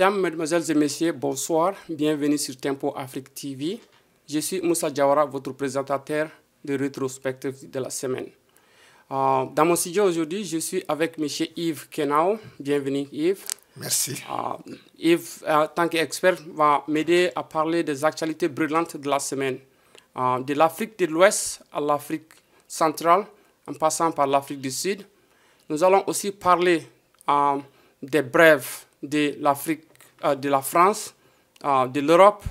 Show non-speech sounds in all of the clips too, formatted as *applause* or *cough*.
Mesdames, Mesdemoiselles et Messieurs, bonsoir. Bienvenue sur Tempo Afrique TV. Je suis Moussa Jawara, votre présentateur de rétrospective de la semaine. Euh, dans mon studio aujourd'hui, je suis avec M. Yves Kenao. Bienvenue Yves. Merci. Euh, Yves, en tant qu'expert, va m'aider à parler des actualités brûlantes de la semaine. Euh, de l'Afrique de l'Ouest à l'Afrique centrale, en passant par l'Afrique du Sud. Nous allons aussi parler des brèves de l'Afrique euh, de la France, euh, de l'Europe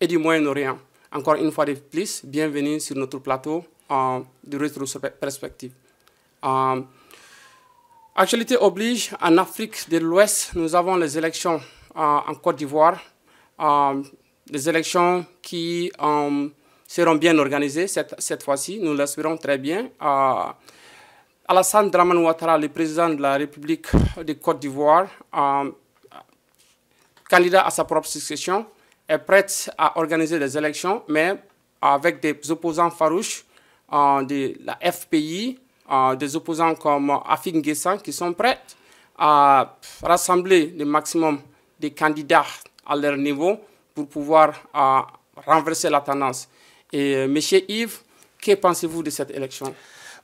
et du Moyen-Orient. Encore une fois de plus, bienvenue sur notre plateau euh, de Retro Perspective. Actualité oblige, en Afrique de l'Ouest, nous avons les élections en Côte d'Ivoire, les élections qui seront bien organisées cette, cette fois-ci, nous l'espérons très bien. Alassane Draman Ouattara, le président de la République de Côte d'Ivoire, candidat à sa propre succession, est prête à organiser des élections, mais avec des opposants farouches euh, de la FPI, euh, des opposants comme Afin Gessan qui sont prêts à rassembler le maximum de candidats à leur niveau pour pouvoir euh, renverser la tendance. Et Monsieur Yves, que pensez-vous de cette élection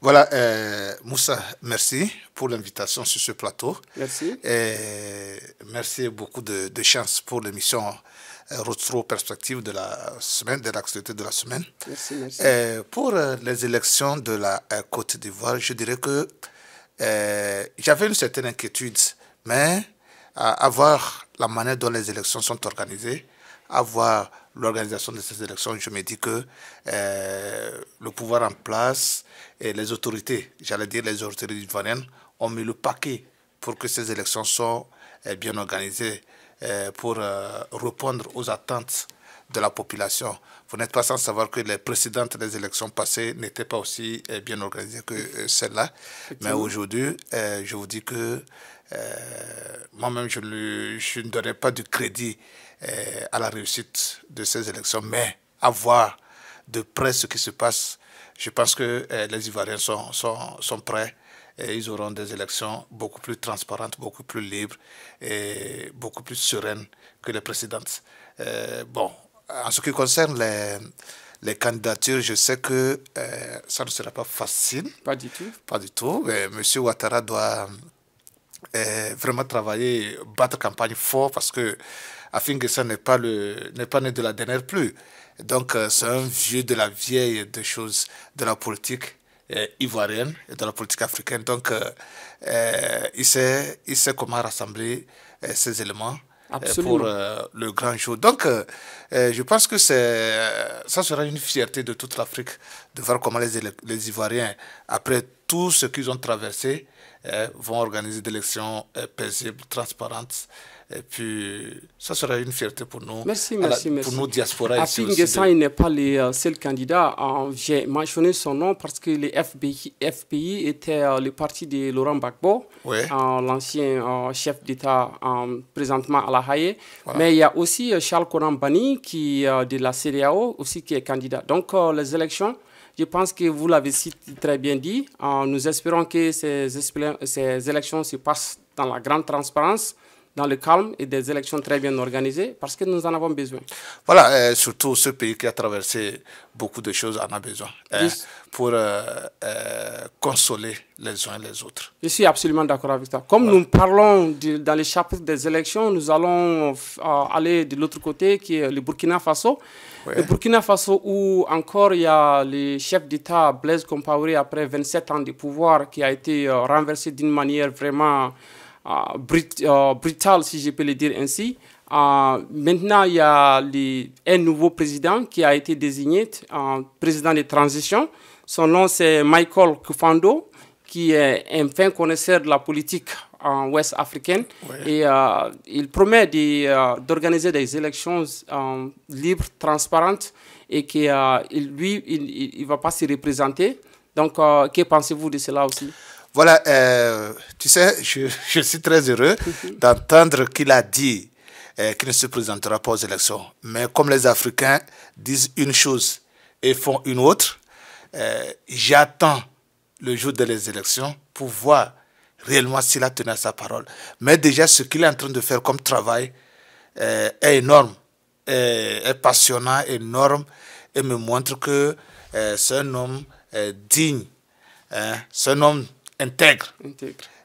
voilà, euh, Moussa, merci pour l'invitation sur ce plateau. Merci. merci beaucoup de, chance pour l'émission euh, Retro Perspective de la semaine, de l'actualité de la semaine. Merci, merci. pour euh, les élections de la Côte d'Ivoire, je dirais que j'avais une certaine inquiétude, mais à, à voir la manière dont les élections sont organisées, à voir l'organisation de ces élections, je me dis que euh, le pouvoir en place et les autorités, j'allais dire les autorités ivoiriennes, ont mis le paquet pour que ces élections soient euh, bien organisées, euh, pour répondre aux attentes de la population. Vous n'êtes pas sans savoir que les précédentes des élections passées n'étaient pas aussi bien organisées que celles-là. Mais aujourd'hui, je vous dis que moi-même, je, je ne donnerai pas du crédit euh, à la réussite de ces élections, mais à voir de près ce qui se passe. Je pense que euh, les Ivoiriens sont, sont, sont prêts. Et ils auront des élections beaucoup plus transparentes, beaucoup plus libres et beaucoup plus sereines que les précédentes. Euh, bon, en ce qui concerne les, les candidatures, je sais que ça ne sera pas facile. Pas du tout. Pas du tout. Mais M. Ouattara doit euh, vraiment travailler, battre campagne fort parce que ça n'est pas le n'est pas né de la dernière pluie. Donc euh, c'est un vieux de la vieille des choses de la politique euh, ivoirienne et de la politique africaine. Donc il sait il sait comment rassembler ces éléments. pour le grand jour. Donc, je pense que c'est, ça sera une fierté de toute l'Afrique de voir comment les, les Ivoiriens, après tout ce qu'ils ont traversé, euh, vont organiser des élections euh, paisibles, transparentes. Et puis, ça sera une fierté pour nous. Merci, merci, merci. Pour nos diasporas ici Nguessan, de... il n'est pas le euh, seul candidat. Ah, j'ai mentionné son nom parce que le FPI, était le parti de Laurent Gbagbo, l'ancien chef d'État présentement à la Haye. Mais il y a aussi Charles coran Bani qui, de la CDAO, aussi qui est candidat. Donc, les élections je pense que vous l'avez très bien dit. Euh, nous espérons que ces, ces élections se passent dans la grande transparence dans le calme et des élections très bien organisées parce que nous en avons besoin. Voilà, et euh, surtout ce pays qui a traversé beaucoup de choses en a besoin hein, pour euh, euh, consoler les uns et les autres. Je suis absolument d'accord avec toi. Comme nous parlons dans les chapitres des élections, nous allons aller de l'autre côté qui est le Burkina Faso. Le Burkina Faso où encore il y a le chef d'État Blaise Compaoré après 27 ans de pouvoir qui a été renversé d'une manière vraiment... Ah, brutal, ah, si je peux le dire ainsi. Ah, maintenant, il y a un nouveau président qui a été désigné, président de transition. Son nom, c'est Michael Kufando, qui est un fin connaisseur de la politique en ouest africaine. Et il promet d'organiser des élections libres, transparentes, et qu'il lui, il ne va pas se représenter. Donc, que pensez-vous de cela aussi voilà, euh, tu sais, *laughs* je, suis très heureux *laughs* d'entendre qu'il a dit euh, qu'il ne se présentera pas aux élections. Mais comme les Africains disent une chose et font une autre, euh, j'attends le jour des élections pour voir réellement s'il a tenu à sa parole. Mais déjà, ce qu'il est en train de faire comme travail est énorme, est, passionnant, énorme, et me montre que c'est un homme digne, hein, c'est un homme intègre,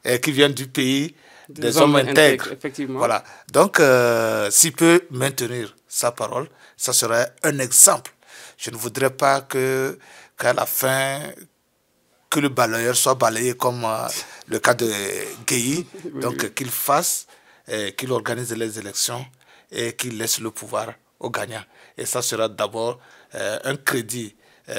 Et qui viennent du pays des, hommes, intègres. Effectivement. Voilà. Donc, euh, s'il peut maintenir sa parole, ça serait un exemple. Je ne voudrais pas que qu'à la fin que le balayeur soit balayé comme euh, le cas de Guy, *laughs* Donc, qu'il fasse, qu'il organise les élections et qu'il laisse le pouvoir aux gagnants. Et ça sera d'abord euh, un crédit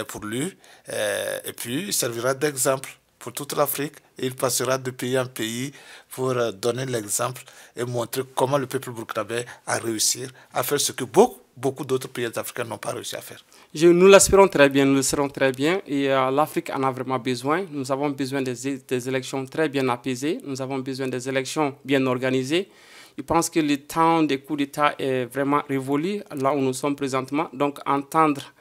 pour lui et puis il servira d'exemple pour toute l'Afrique. et Il passera de pays en pays pour euh, donner l'exemple et montrer comment le peuple burkinabé a réussi à faire ce que beaucoup, d'autres pays africains n'ont pas réussi à faire. nous l'espérons très bien, nous le serons très bien. Et euh, l'Afrique en a vraiment besoin. Nous avons besoin des, des élections très bien apaisées. Nous avons besoin des élections bien organisées. Je pense que le temps des coups d'État est vraiment révolu là où nous sommes présentement. Donc entendre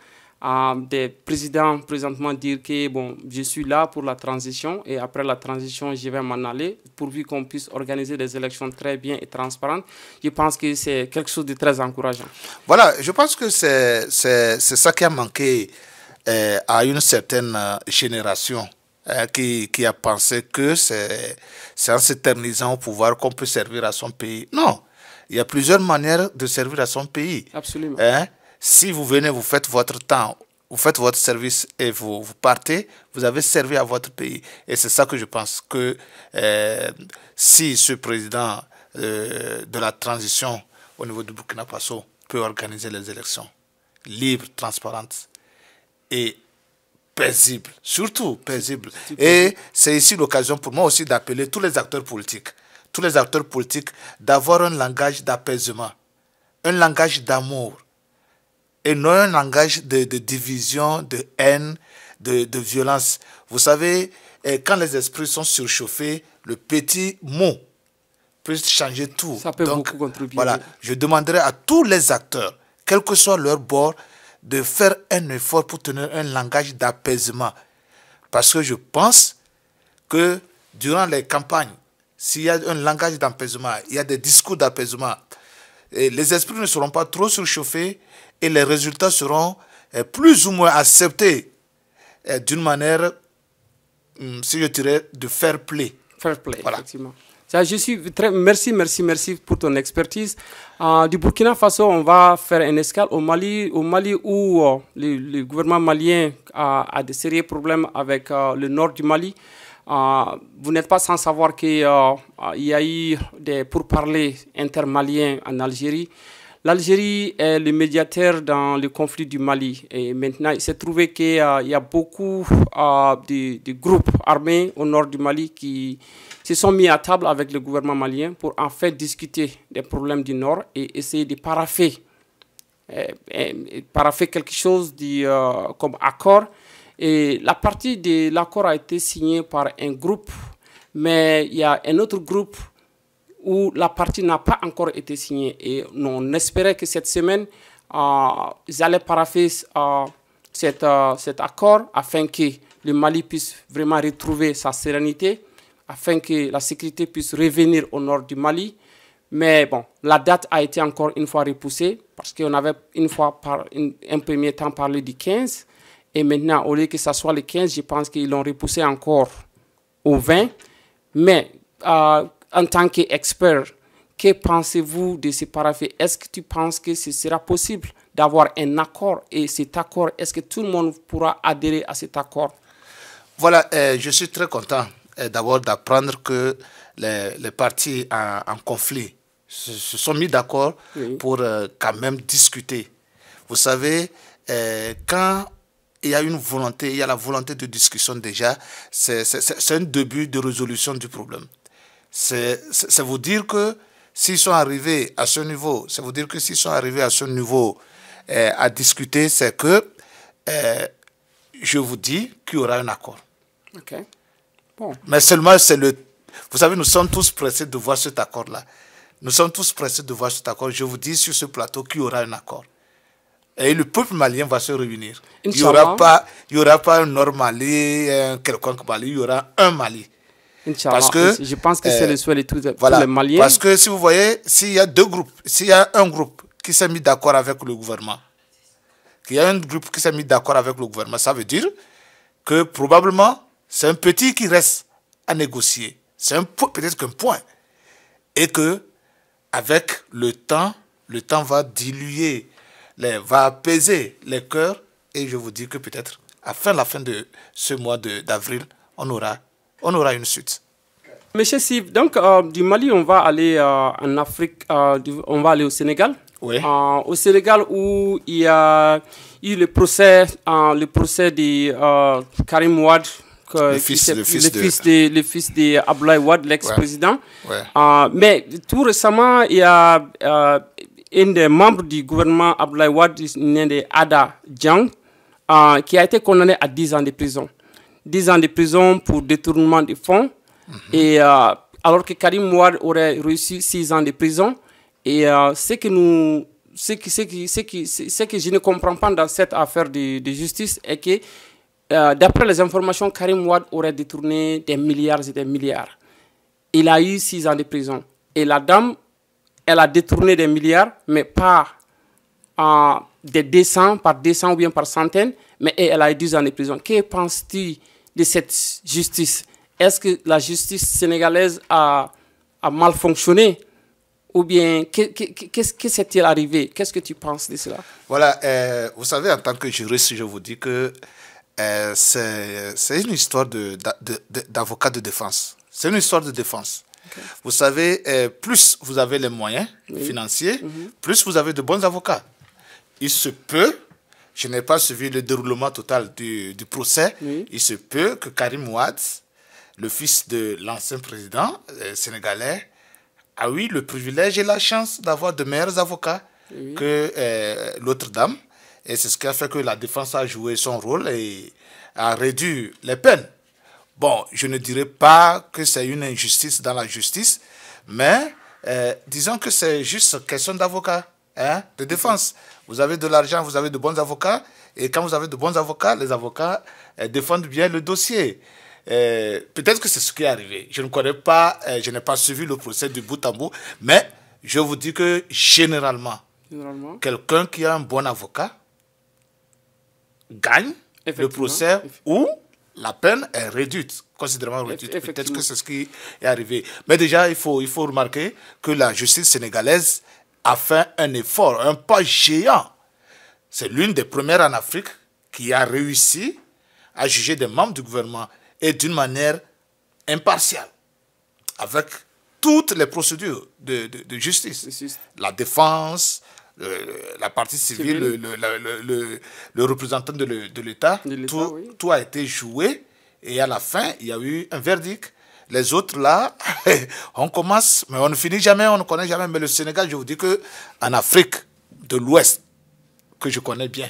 des présidents présentement dire que bon, je suis là pour la transition et après la transition, je vais m'en aller pourvu qu'on puisse organiser des élections très bien et transparentes. Je pense que c'est quelque chose de très encourageant. Voilà, je pense que c'est ça qui a manqué euh, à une certaine euh, génération. Euh, qui, qui, a pensé que c'est en s'éternisant au pouvoir qu'on peut servir à son pays. Non, il y a plusieurs manières de servir à son pays. Absolument. Hein? Si vous venez, vous faites votre temps, vous faites votre service et vous, partez, vous avez servi à votre pays. Et c'est ça que je pense que euh, si ce président euh, de la transition au niveau du Burkina Faso peut organiser les élections libres, transparentes et paisibles, surtout paisibles. Et c'est ici l'occasion pour moi aussi d'appeler tous les acteurs politiques, tous les acteurs politiques d'avoir un langage d'apaisement, un langage d'amour, et non un langage de, division, de haine, de, violence. Vous savez, eh, quand les esprits sont surchauffés, le petit mot peut changer tout. Ça peut Donc, beaucoup contribuer. Voilà, je demanderai à tous les acteurs, quel que soit leur bord, de faire un effort pour tenir un langage d'apaisement. Parce que je pense que durant les campagnes, s'il y a un langage d'apaisement, il y a des discours d'apaisement, les esprits ne seront pas trop surchauffés et les résultats seront eh, plus ou moins acceptés eh, d'une manière, hmm, si je dirais, de fair play. Fair play, effectivement. Je suis très, merci, merci, merci pour ton expertise. Euh, du Burkina Faso, on va faire une escale au Mali, au Mali où euh, le, gouvernement malien a, a, de sérieux problèmes avec euh, le nord du Mali. vous n'êtes pas sans savoir qu'il y a eu des pourparlers intermaliens en Algérie. L'Algérie est le médiateur dans le conflit du Mali. Et maintenant, il s'est trouvé qu'il y, a beaucoup euh, de, groupes armés au nord du Mali qui se sont mis à table avec le gouvernement malien pour en fait discuter des problèmes du nord et essayer de paraffer, eh, eh, quelque chose euh, comme accord. Et la partie de l'accord a été signée par un groupe, mais il y a un autre groupe où la partie n'a pas encore été signée. Et on espérait que cette semaine, euh, ils allaient paraffer euh, cet, euh, cet, accord afin que le Mali puisse vraiment retrouver sa sérénité, afin que la sécurité puisse revenir au nord du Mali. Mais bon, la date a été encore une fois repoussée parce qu'on avait une fois par un premier temps parlé du 15. Et maintenant, au lieu que ce soit le 15, je pense qu'ils l'ont repoussé encore au 20. Mais en tant qu'expert, que pensez-vous de ces paraffé Est-ce que tu penses que ce sera possible d'avoir un accord Et cet accord, est-ce que tout le monde pourra adhérer à cet accord Voilà, euh, je suis très content euh, d'abord d'apprendre que les, les partis en, conflit se, sont mis d'accord pour euh, quand même discuter. Vous savez, quand il y a une volonté, il y a la volonté de discussion déjà, c'est un début de résolution du problème c'est vous dire que s'ils sont arrivés à ce niveau, ça veut dire que s'ils sont arrivés à ce niveau eh, à discuter, c'est que eh, je vous dis qu'il y aura un accord. OK. Bon. Mais seulement, c'est le. Vous savez, nous sommes tous pressés de voir cet accord-là. Nous sommes tous pressés de voir cet accord. Je vous dis sur ce plateau qu'il y aura un accord. Et le peuple malien va se réunir. Il n'y aura, pas, il y aura pas un nord Mali, quelconque Mali, il y aura un Mali. Parce que je pense que c'est euh, le souhait de tous, les Maliens. Parce que si vous voyez, s'il y a deux groupes, s'il y a un groupe qui s'est mis d'accord avec le gouvernement, qu'il y a un groupe qui s'est mis d'accord avec le gouvernement, ça veut dire que probablement c'est un petit qui reste à négocier. C'est peut-être qu'un point. Et que avec le temps, le temps va diluer, va apaiser les cœurs. Et je vous dis que peut-être, à la fin de ce mois d'avril, on aura on aura une suite. Monsieur Siv, donc euh, du Mali, on va aller euh, en Afrique, euh, on va aller au Sénégal. au Sénégal où il y a eu le procès, le procès de Karim Ouad, le, fils, le, fils, de... l'ex-président. mais tout récemment, il y a un des membres du gouvernement Abdoulaye Wade, un des Ada Djang, qui a été condamné à 10 ans de prison. 10 ans de prison pour détournement de fonds, mhm. et, euh, alors que Karim Mouad aurait reçu 6 ans de prison. Et euh, ce que nous ce ce, qui ce, ce que je ne comprends pas dans cette affaire de, justice est que, euh, d'après les informations, Karim Mouad aurait détourné des milliards et des milliards. Il a eu 6 ans de prison. Et la dame, elle a détourné des milliards, mais pas euh, des par 200 ou bien par centaines, mais elle a eu 10 ans de prison. Que penses-tu de cette justice Est-ce que la justice sénégalaise a, mal fonctionné ou bien qu'est-ce qui s'est-il arrivé Qu'est-ce que tu penses de cela Voilà, euh, vous savez, en tant que juriste, je vous dis que euh, c'est une histoire d'avocat de, défense. C'est une histoire de défense. Vous savez, euh, plus vous avez les moyens financiers, mm-hmm. plus vous avez de bons avocats. Il se peut je n'ai pas suivi le déroulement total du, procès. Il se peut que Karim Ouad, le fils de l'ancien président euh, sénégalais, a eu le privilège et la chance d'avoir de meilleurs avocats que euh, l'autre dame. Et c'est ce qui a fait que la défense a joué son rôle et a réduit les peines. Bon, je ne dirais pas que c'est une injustice dans la justice, mais euh, disons que c'est juste question d'avocat. Hein? de défense. Vous avez de l'argent, vous avez de bons avocats. Et quand vous avez de bons avocats, les avocats euh, défendent bien le dossier. Euh, peut-être que c'est ce qui est arrivé. Je ne connais pas, euh, je n'ai pas suivi le procès du bout en bout, mais je vous dis que généralement, généralement. quelqu'un qui a un bon avocat gagne le procès ou la peine est réduite, considérablement réduite. Peut-être que c'est ce qui est arrivé. Mais déjà, il faut, il faut remarquer que la justice sénégalaise a fait un effort, un pas géant. C'est l'une des premières en Afrique qui a réussi à juger des membres du gouvernement et d'une manière impartiale, avec toutes les procédures de, justice. La défense, la partie civile, le, représentant de l'État, tout, a été joué et à la fin, il y a eu un verdict les autres, là, *laughs* on commence, mais on ne finit jamais, on ne connaît jamais. Mais le Sénégal, je vous dis que en Afrique de l'Ouest, que je connais bien,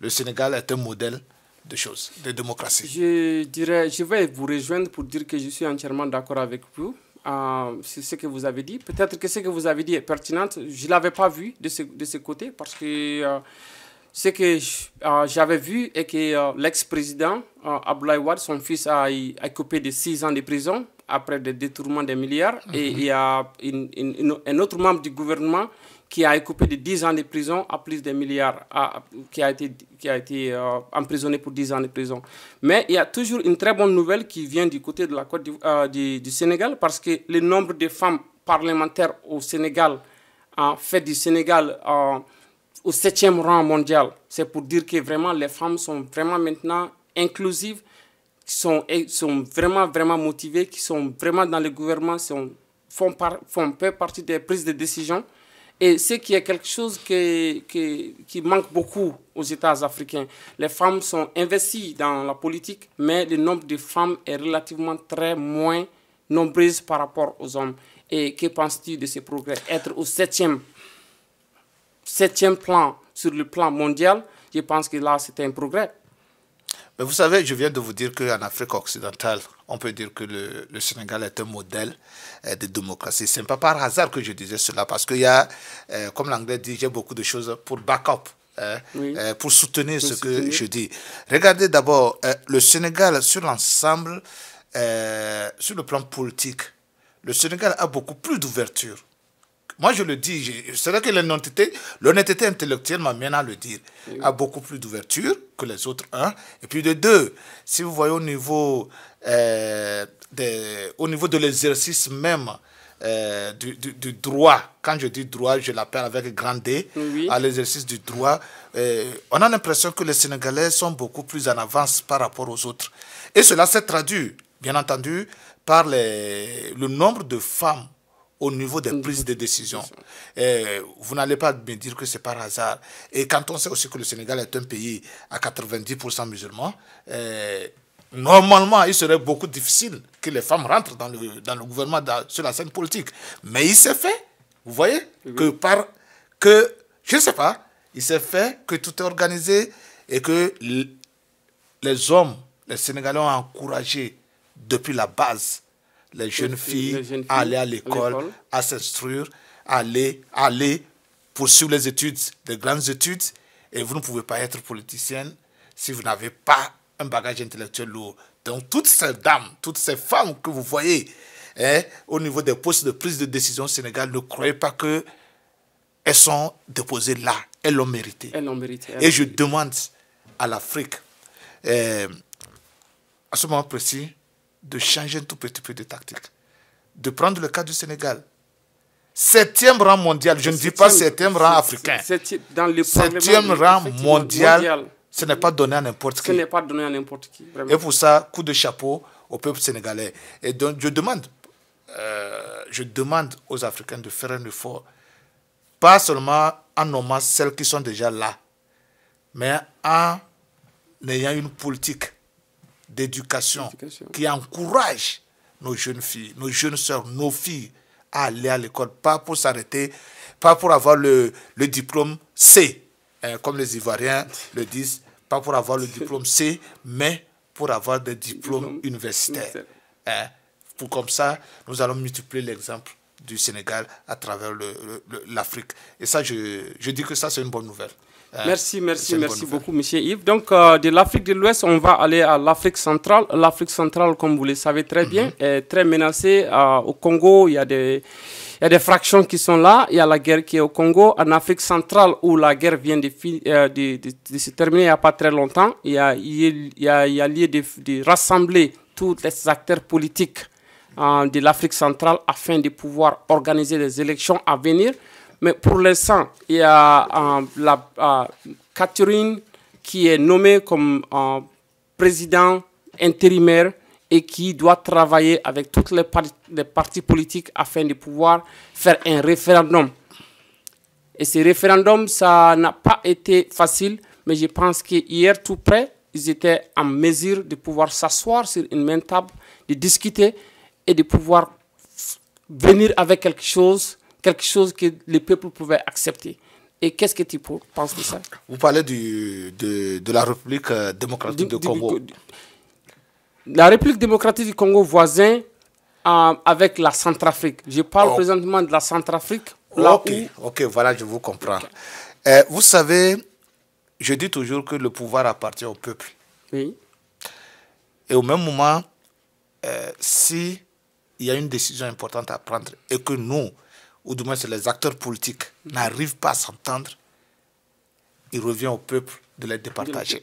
le Sénégal est un modèle de choses, de démocratie. Je dirais, je vais vous rejoindre pour dire que je suis entièrement d'accord avec vous. Euh, sur ce que vous avez dit. Peut-être que ce que vous avez dit est pertinent. Je ne l'avais pas vu de ce, de ce côté parce que... Euh, ce que euh, j'avais vu est que euh, l'ex-président euh, Abdoulaye Wade, son fils, a, a coupé de 6 ans de prison après des détournements des milliards. Et mhm. il y a un autre membre du gouvernement qui a coupé de 10 ans de prison à plus de milliards, qui a été, qui a été emprisonné pour 10 ans de prison. Mais il y a toujours une très bonne nouvelle qui vient du côté de la Côte du, du, Sénégal parce que le nombre de femmes parlementaires au Sénégal en fait du Sénégal au septième rang mondial. C'est pour dire que vraiment les femmes sont vraiment maintenant inclusives, qui sont, sont vraiment, vraiment motivées, qui sont vraiment dans le gouvernement, sont, font, par, font partie des prises de décision. Et ce qui est quelque chose que, qui manque beaucoup aux États africains. Les femmes sont investies dans la politique, mais le nombre de femmes est relativement très moins nombreuses par rapport aux hommes. Et que penses-tu de ces progrès Être au septième septième plan sur le plan mondial, je pense que là, c'est un progrès. Mais vous savez, je viens de vous dire qu'en Afrique occidentale, on peut dire que le, Sénégal est un modèle euh, de démocratie. Ce n'est pas par hasard que je disais cela, parce qu'il y a, euh, comme l'anglais dit, j'ai beaucoup de choses pour backup, hein, euh, pour soutenir ce que je dis. Regardez d'abord le Sénégal sur l'ensemble, sur le plan politique. Le Sénégal a beaucoup plus d'ouverture moi, je le dis, c'est vrai que l'honnêteté, intellectuelle m'amène à le dire, a beaucoup plus d'ouverture que les autres, un. Hein. Et puis de deux, si vous voyez au niveau, euh, de, au niveau de l'exercice même euh, du, droit, quand je dis droit, je l'appelle avec grand D, à l'exercice du droit, euh, on a l'impression que les Sénégalais sont beaucoup plus en avance par rapport aux autres. Et cela s'est traduit, bien entendu, par le nombre de femmes au niveau des prises de décision. Et eh, vous n'allez pas me dire que c'est par hasard. Et quand on sait aussi que le Sénégal est un pays à 90% musulman, eh, normalement, il serait beaucoup difficile que les femmes rentrent dans le, dans le gouvernement sur la scène politique. Mais il s'est fait, vous voyez, que par, que, je ne sais pas, il s'est fait que tout est organisé et que les hommes, les Sénégalais ont encouragé depuis la base les jeunes filles à aller à l'école, à s'instruire, aller, aller poursuivre les études, de grandes études. Et vous ne pouvez pas être politicienne si vous n'avez pas un bagage intellectuel lourd. Donc toutes ces dames, toutes ces femmes que vous voyez hein, au niveau des postes de prise de décision au Sénégal, ne croyez pas que elles sont déposées là. Elles l'ont mérité. Et je demande à l'Afrique, euh, à ce moment précis, de changer un tout petit peu de tactique. De prendre le cas du Sénégal. Septième rang mondial, je ne dis pas septième rang africain. septième rang mondial, ce n'est pas donné à n'importe qui. Ce n'est pas donné à n'importe qui. Et pour ça, coup de chapeau au peuple sénégalais. Et donc, je demande, euh, je demande aux Africains de faire un effort, pas seulement en nommant celles qui sont déjà là, mais en ayant une politique d'éducation qui encourage nos jeunes filles, nos jeunes soeurs, nos filles à aller à l'école, pas pour s'arrêter, pas pour avoir le, diplôme C, hein, comme les Ivoiriens le disent, pas pour avoir le diplôme C, mais pour avoir des diplômes universitaires. Hein, pour comme ça, nous allons multiplier l'exemple du Sénégal à travers l'Afrique. Et ça, je, je dis que ça, c'est une bonne nouvelle. Euh, merci, merci, merci beaucoup, Monsieur Yves. Donc, euh, de l'Afrique de l'Ouest, on va aller à l'Afrique centrale. L'Afrique centrale, comme vous le savez très bien, mhm. est très menacée. Euh, au Congo, il y a des... y a des fractions qui sont là. Il y a la guerre qui est au Congo. En Afrique centrale, où la guerre vient de, se terminer il n'y a pas très longtemps, il y a, il y a, y a lieu de, rassembler tous les acteurs politiques de l'Afrique centrale afin de pouvoir organiser des élections à venir mais pour l'instant, il y a euh, euh, Catherine qui est nommée comme euh, président intérimaire et qui doit travailler avec toutes les, parties les, partis politiques afin de pouvoir faire un référendum. Et ce référendum, ça n'a pas été facile, mais je pense qu'hier, tout près, ils étaient en mesure de pouvoir s'asseoir sur une même table, de discuter et de pouvoir venir avec quelque chose quelque chose que les peuples pouvaient accepter. Et qu'est-ce que tu penses de ça Vous parlez du, de, de, la République euh, démocratique du, Congo. la République démocratique du Congo voisin euh, avec la Centrafrique. Je parle présentement de la Centrafrique. Là ok, ok, voilà, je vous comprends. Eh, vous savez, je dis toujours que le pouvoir appartient au peuple. Oui. Et au même moment, euh, si il y a une décision importante à prendre et que nous, ou du moins les acteurs politiques, mm-hmm. n'arrivent pas à s'entendre, il revient au peuple de les départager.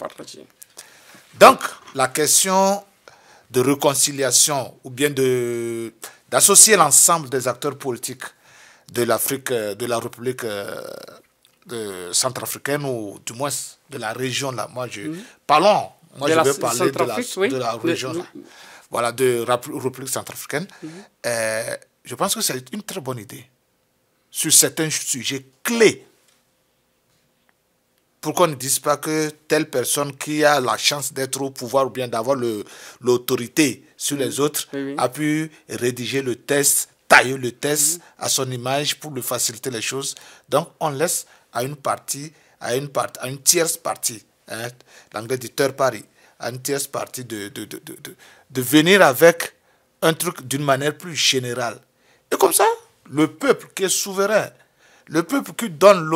Donc, la question de réconciliation ou bien de d'associer l'ensemble des acteurs politiques de l'Afrique, euh, de la République euh, centrafricaine ou du moins de la région là. Moi, je mm-hmm. parlons. Moi, je veux parler de la, région, mm-hmm. voilà, de République centrafricaine. Euh, je pense que c'est une très bonne idée sur certains sujets clés pour qu'on ne dise pas que telle personne qui a la chance d'être au pouvoir ou bien d'avoir l'autorité sur les autres a pu rédiger le test, tailler le test mhm. à son image pour lui faciliter les choses. Donc on laisse à une partie, à une, part, à une tierce partie, hein, l'anglais dit third à une tierce partie de, de, de, de, de venir avec un truc d'une manière plus générale. Et comme ça, le peuple qui est souverain, le peuple qui donne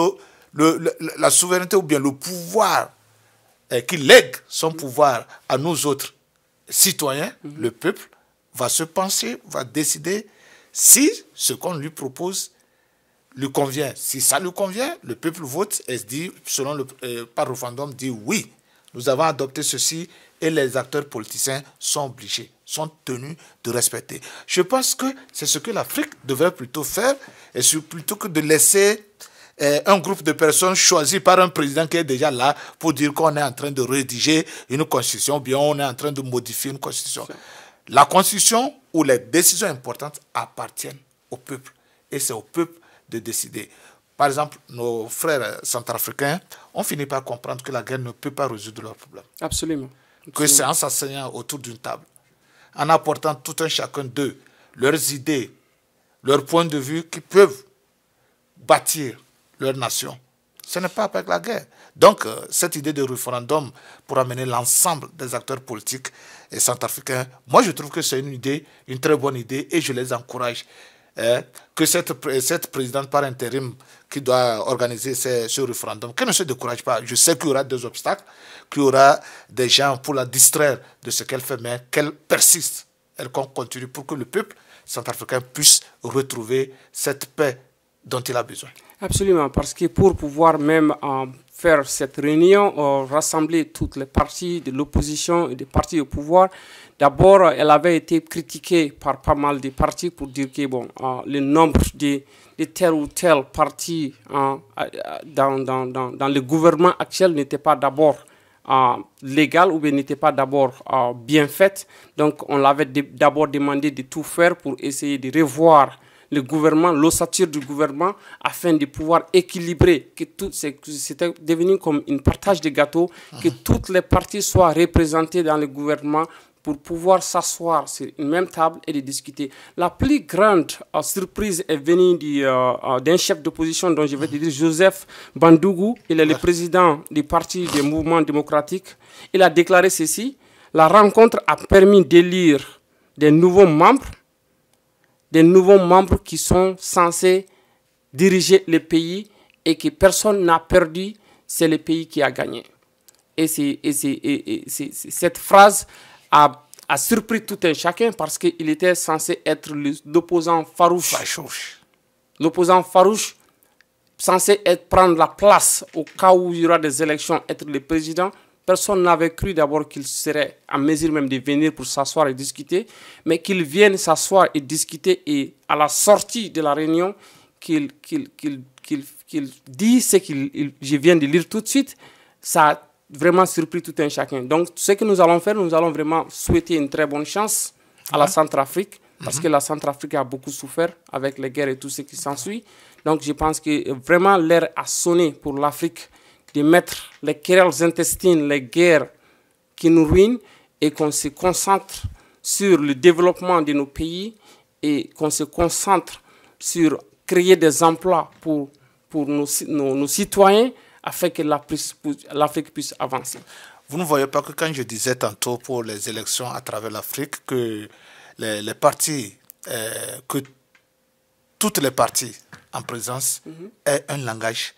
la souveraineté ou bien le pouvoir, qui lègue son mm. pouvoir à nous autres citoyens, mm-hmm. le peuple va se penser, va décider si ce qu'on lui propose lui convient. Si ça lui convient, le peuple vote et se dit, selon le euh, par référendum, dit oui, nous avons adopté ceci et les acteurs politiciens sont obligés sont tenus de respecter. Je pense que c'est ce que l'Afrique devrait plutôt faire, et plutôt que de laisser euh, un groupe de personnes choisies par un président qui est déjà là pour dire qu'on est en train de rédiger une constitution, bien on est en train de modifier une constitution. La constitution ou les décisions importantes appartiennent au peuple, et c'est au peuple de décider. Par exemple, nos frères centrafricains ont fini par comprendre que la guerre ne peut pas résoudre leurs problèmes. Absolument. Que c'est en s'asseyant autour d'une table en apportant tout un chacun d'eux leurs idées, leurs points de vue qui peuvent bâtir leur nation. Ce n'est pas avec la guerre. Donc, euh, cette idée de référendum pour amener l'ensemble des acteurs politiques et centrafricains, moi je trouve que c'est une idée, une très bonne idée, et je les encourage eh, que cette, cette présidente par intérim qui doit organiser ce, ce référendum, qu'elle ne se décourage pas. Je sais qu'il y aura des obstacles, qu'il y aura des gens pour la distraire de ce qu'elle fait, mais qu'elle persiste, elle continue pour que le peuple centrafricain puisse retrouver cette paix dont il a besoin. Absolument, parce que pour pouvoir même euh, faire cette réunion, euh, rassembler toutes les parties de l'opposition et des partis au pouvoir, d'abord, euh, elle avait été critiquée par pas mal de partis pour dire que bon, le nombre de, tel ou tel parti dans, le gouvernement actuel n'était pas d'abord légal ou bien n'était pas d'abord bien fait. Donc on l'avait d'abord demandé de tout faire pour essayer de revoir le gouvernement, l'ossature du gouvernement, afin de pouvoir équilibrer, que tout, c'était devenu comme un partage de gâteaux, que ah. toutes les parties soient représentées dans le gouvernement pour pouvoir s'asseoir sur une même table et de discuter. La plus grande euh, surprise est venue euh, euh, d'un chef d'opposition dont je vais te dire, Joseph Bandougou. Il est le ah. président du parti des mouvements démocratiques. Il a déclaré ceci. La rencontre a permis d'élire des nouveaux membres des nouveaux membres qui sont censés diriger le pays et que personne n'a perdu, c'est le pays qui a gagné. Et, cette phrase a, surpris tout un chacun parce qu'il était censé être l'opposant farouche. L'opposant farouche censé être, prendre la place au cas où il y aura des élections, être le président, Personne n'avait cru d'abord qu'il serait en mesure même de venir pour s'asseoir et discuter, mais qu'ils viennent s'asseoir et discuter et à la sortie de la réunion, qu'il qu'il disent ce que je viens de lire tout de suite, ça a vraiment surpris tout un chacun. Donc ce que nous allons faire, nous allons vraiment souhaiter une très bonne chance à la ah. Centrafrique, parce que mhm. la Centrafrique a beaucoup souffert avec les guerres et tout ce qui s'ensuit. Donc je pense que vraiment l'heure a sonné pour l'Afrique de mettre les querelles intestines, les guerres qui nous ruinent et qu'on se concentre sur le développement de nos pays et qu'on se concentre sur créer des emplois pour, pour nos, citoyens afin que l'Afrique puisse avancer. Vous ne voyez pas que quand je disais tantôt pour les élections à travers l'Afrique que les, partis, euh, que toutes les parties en présence mhm. aient un langage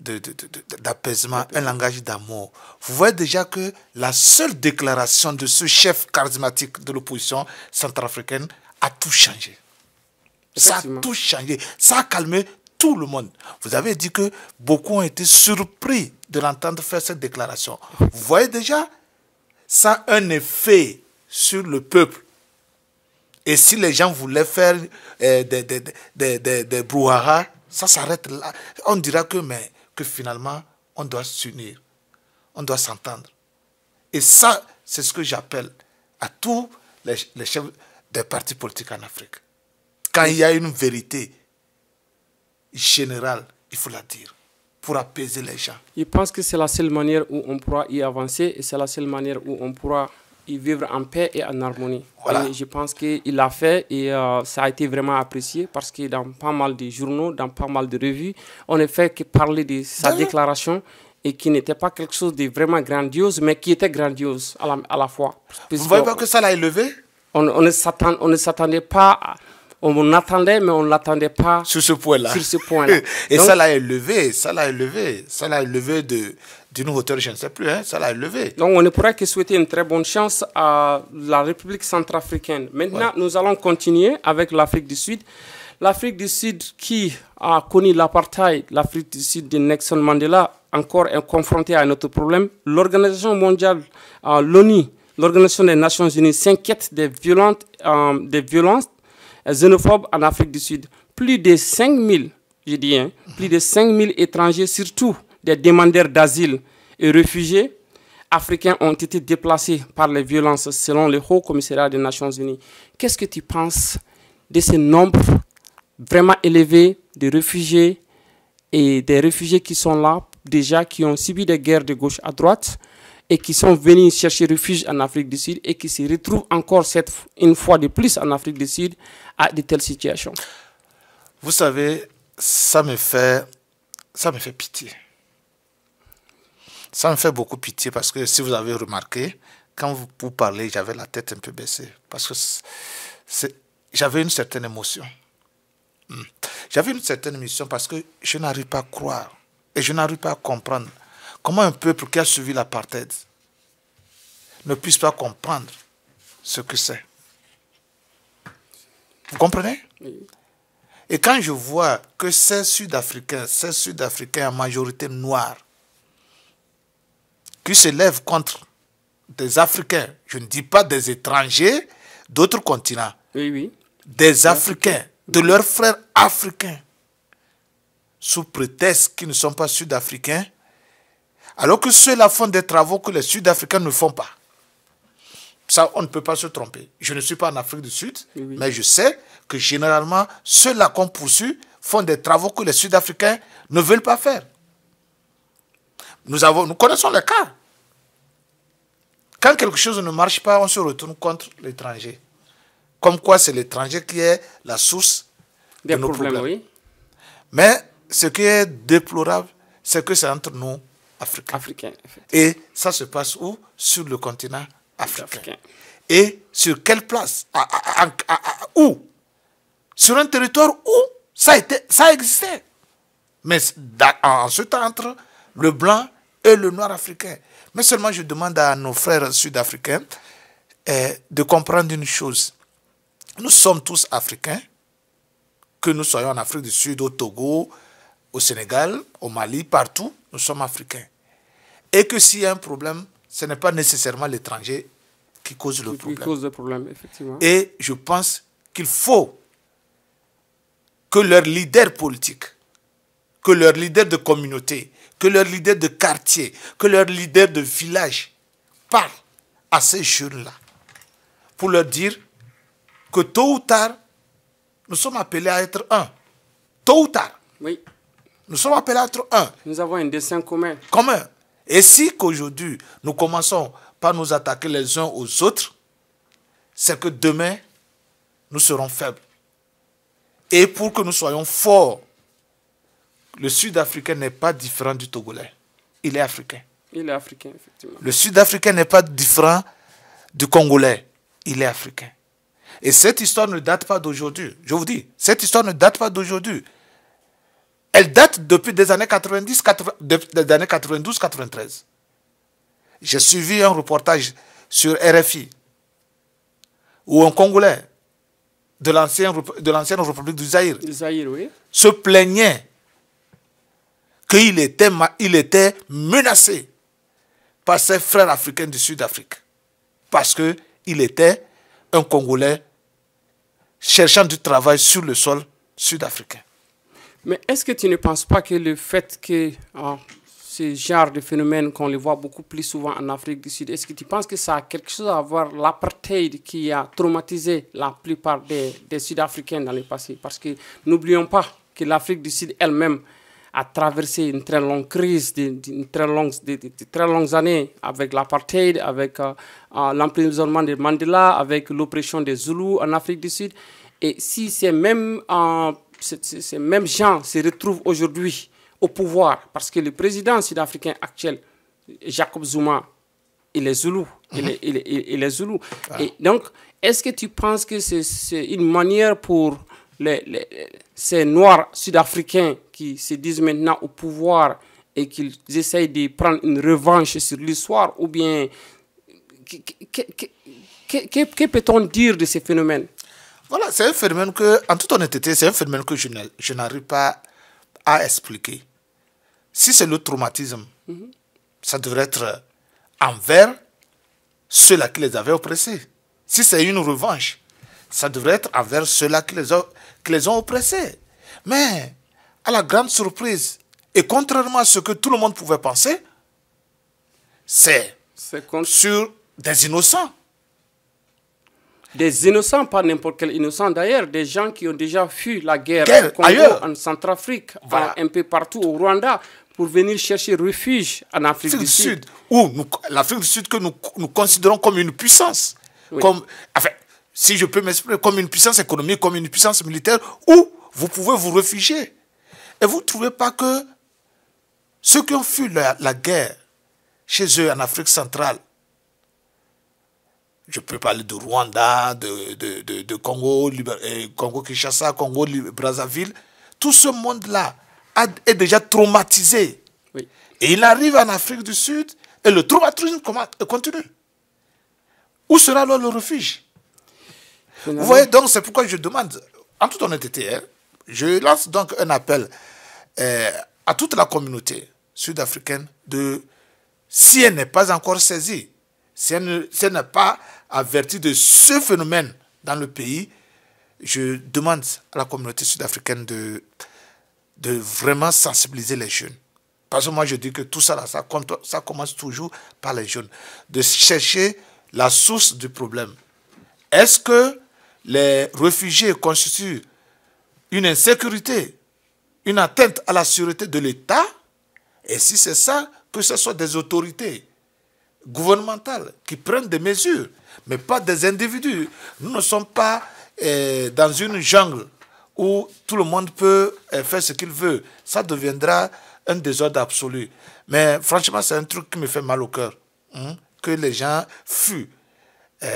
d'apaisement, un langage d'amour. Vous voyez déjà que la seule déclaration de ce chef charismatique de l'opposition centrafricaine a tout changé. Ça a tout changé. Ça a calmé tout le monde. Vous avez dit que beaucoup ont été surpris de l'entendre faire cette déclaration. Vous voyez déjà, ça a un effet sur le peuple. Et si les gens voulaient faire des, des, des, des, des brouhaha, ça s'arrête là. On dira que, mais que finalement, on doit s'unir, on doit s'entendre. Et ça, c'est ce que j'appelle à tous les, chefs des partis politiques en Afrique. Quand il y a une vérité générale, il faut la dire pour apaiser les gens. Je pense que c'est la seule manière où on pourra y avancer et c'est la seule manière où on pourra vivre en paix et en harmonie. Voilà. je pense qu'il l'a fait et euh, ça a été vraiment apprécié parce que dans pas mal de journaux, dans pas mal de revues, on ne fait que parler de sa déclaration et qui n'était pas quelque chose de vraiment grandiose, mais qui était grandiose à la, fois. Vous voyez pas que ça l'a élevé on, on, ne s'attendait pas on attendait, mais on ne l'attendait pas. Sur ce point-là. Sur ce point-là. *laughs* et ça l'a élevé, ça l'a élevé, ça l'a élevé de, nouveau hauteur, je ne sais plus, hein, ça l'a élevé. Donc on ne pourrait que souhaiter une très bonne chance à la République centrafricaine. Maintenant, nous allons continuer avec l'Afrique du Sud. L'Afrique du Sud qui a connu l'apartheid, l'Afrique du Sud de Nelson Mandela, encore est confrontée à un autre problème. L'Organisation mondiale, euh, l'ONU, l'Organisation des Nations Unies s'inquiète des, euh, des violences xénophobes en Afrique du Sud. Plus de 5000, je dis, hein, plus de 5000 étrangers, surtout des demandeurs d'asile et réfugiés africains ont été déplacés par les violences selon le Haut Commissariat des Nations Unies. Qu'est-ce que tu penses de ce nombre vraiment élevé de réfugiés et des réfugiés qui sont là déjà, qui ont subi des guerres de gauche à droite et qui sont venus chercher refuge en Afrique du Sud et qui se retrouvent encore cette, une fois de plus en Afrique du Sud à de telles situations Vous savez, ça me fait, ça me fait pitié. Ça me fait beaucoup pitié parce que si vous avez remarqué, quand vous, parlez, j'avais la tête un peu baissée parce que j'avais une certaine émotion. Hmm. J'avais une certaine émotion parce que je n'arrive pas à croire et je n'arrive pas à comprendre comment un peuple qui a suivi l'apartheid ne puisse pas comprendre ce que c'est. Vous comprenez Et quand je vois que ces Sud-Africains, ces Sud-Africains en majorité noire, qui se lèvent contre des Africains, je ne dis pas des étrangers d'autres continents, des Africains, de leurs frères africains, sous prétexte qu'ils ne sont pas sud-africains, alors que ceux-là font des travaux que les Sud-Africains ne font pas. Ça, on ne peut pas se tromper. Je ne suis pas en Afrique du Sud, mais je sais que généralement, ceux-là qu'on poursuit font des travaux que les Sud-Africains ne veulent pas faire. Nous, avons, nous connaissons les cas. Quand quelque chose ne marche pas, on se retourne contre l'étranger. Comme quoi, c'est l'étranger qui est la source des de nos problèmes. Mais ce qui est déplorable, c'est que c'est entre nous, Africains. Et ça se passe où Sur le continent africain. Et sur quelle place Où Sur un territoire où ça, ça existait. Mais en ce temps, entre le blanc et le noir africain. Mais seulement je demande à nos frères sud-africains eh, de comprendre une chose. Nous sommes tous africains, que nous soyons en Afrique du Sud, au Togo, au Sénégal, au Mali, partout, nous sommes africains. Et que s'il y a un problème, ce n'est pas nécessairement l'étranger qui cause le problème. effectivement. Et je pense qu'il faut que leurs leaders politiques, que leurs leaders de communauté, que leurs leaders de quartier, que leurs leaders de village parlent à ces jeunes-là pour leur dire que tôt ou tard, nous sommes appelés à être un. Tôt ou tard. Oui. Nous sommes appelés à être un. Nous avons un dessein commun. Commun. Et si qu'aujourd'hui, nous commençons par nous attaquer les uns aux autres, c'est que demain, nous serons faibles. Et pour que nous soyons forts, le Sud-Africain n'est pas différent du Togolais. Il est africain. Il est africain, effectivement. Le Sud-Africain n'est pas différent du Congolais. Il est africain. Et cette histoire ne date pas d'aujourd'hui. Je vous dis, cette histoire ne date pas d'aujourd'hui. Elle date depuis des années 90, des années 92, 93. J'ai suivi un reportage sur RFI où un Congolais de l'ancienne République du Zahir. se plaignait qu'il était, il était menacé par ses frères africains du Sud-Afrique. Parce qu'il était un Congolais cherchant du travail sur le sol sud-africain. Mais est-ce que tu ne penses pas que le fait que ah, ce genre de phénomène qu'on le voit beaucoup plus souvent en Afrique du Sud, est-ce que tu penses que ça a quelque chose à voir l'apartheid qui a traumatisé la plupart des, des Sud-Africains dans le passé Parce que n'oublions pas que l'Afrique du Sud elle-même a traversé une très longue crise, des très longue, de, très longues années avec l'apartheid, avec euh, euh, l'emprisonnement de Mandela, avec l'oppression des Zoulous en Afrique du Sud. Et si ces mêmes, euh, ces, mêmes gens se retrouvent aujourd'hui au pouvoir, parce que le président sud-africain actuel, Jacob Zuma, il est Zoulou. Ah. Et donc, est-ce que tu penses que c'est une manière pour ces Noirs sud-africains qui se disent maintenant au pouvoir et qu'ils essayent de prendre une revanche sur l'histoire ou bien que, que, peut-on dire de ces phénomènes Voilà, c'est un phénomène que, en toute honnêteté, c'est un phénomène que je n'arrive pas à expliquer. Si c'est le traumatisme, mhm. ça devrait être envers ceux-là qui les avaient oppressés. Si c'est une revanche, ça devrait être envers ceux-là qui, qui les ont oppressés. Mais à la grande surprise, et contrairement à ce que tout le monde pouvait penser, c'est sur des innocents. Des innocents, pas n'importe quel innocent d'ailleurs, des gens qui ont déjà fui la guerre, en Congo, en Centrafrique, un peu partout au Rwanda, pour venir chercher refuge en Afrique, du, Sud. Sud. l'Afrique du Sud que nous, considérons comme une puissance. Comme, enfin, si je peux m'exprimer, comme une puissance économique, comme une puissance militaire, où vous pouvez vous réfugier. Et vous ne trouvez pas que ceux qui ont fui la, guerre chez eux en Afrique centrale, je peux parler de Rwanda, de, Congo, eh, Congo-Kinshasa, Congo-Brazzaville, tout ce monde-là est déjà traumatisé. Et il arrive en Afrique du Sud et le traumatisme continue. Où sera alors le refuge Vous voyez, donc c'est pourquoi je demande, en toute honnêteté, hein, je lance donc un appel euh, à toute la communauté sud-africaine de, si elle n'est pas encore saisie, si elle n'est pas avertie de ce phénomène dans le pays, je demande à la communauté sud-africaine de, de vraiment sensibiliser les jeunes. Parce que moi, je dis que tout ça, là, ça, ça commence toujours par les jeunes. De chercher la source du problème. Est-ce que les réfugiés constituent une insécurité, une atteinte à la sûreté de l'État, et si c'est ça, que ce soit des autorités gouvernementales qui prennent des mesures, mais pas des individus. Nous ne sommes pas eh, dans une jungle où tout le monde peut eh, faire ce qu'il veut. Ça deviendra un désordre absolu. Mais franchement, c'est un truc qui me fait mal au cœur. Hein, que les gens fuient. Eh,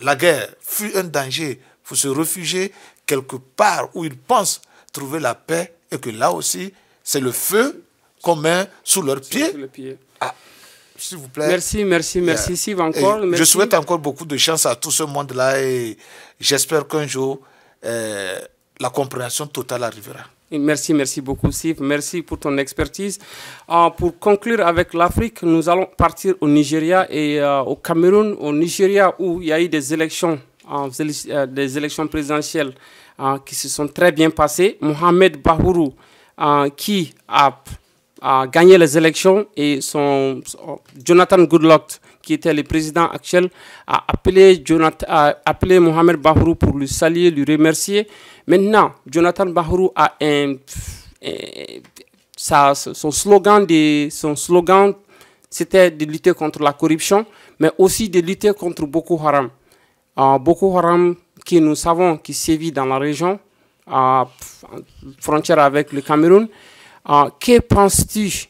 la guerre fuient un danger pour se réfugier, quelque part où ils pensent trouver la paix et que là aussi, c'est le feu qu'on met sous leurs pieds. pied. ah, S'il vous plaît. Merci, merci, merci, encore. Je souhaite encore beaucoup de chance à tout ce monde-là et j'espère qu'un jour, euh, la compréhension totale arrivera. Merci, merci beaucoup, Steve. Merci pour ton expertise. Ah, pour conclure avec l'Afrique, nous allons partir au Nigeria et euh, au Cameroun, au Nigeria où il y a eu des élections euh, des élections présidentielles hein, qui se sont très bien passées. Mohamed Bahourou, hein, qui a, gagné les élections, et son, Jonathan Goodluck, qui était le président actuel, a appelé, Jonathan, a appelé Mohamed Bahourou pour le saluer, lui remercier. Maintenant, Jonathan Bahourou a un, son slogan, son slogan c'était de lutter contre la corruption, mais aussi de lutter contre Boko Haram. Euh, Boko Haram, qui nous savons qui sévit dans la région, à frontière avec le Cameroun, euh, que penses-tu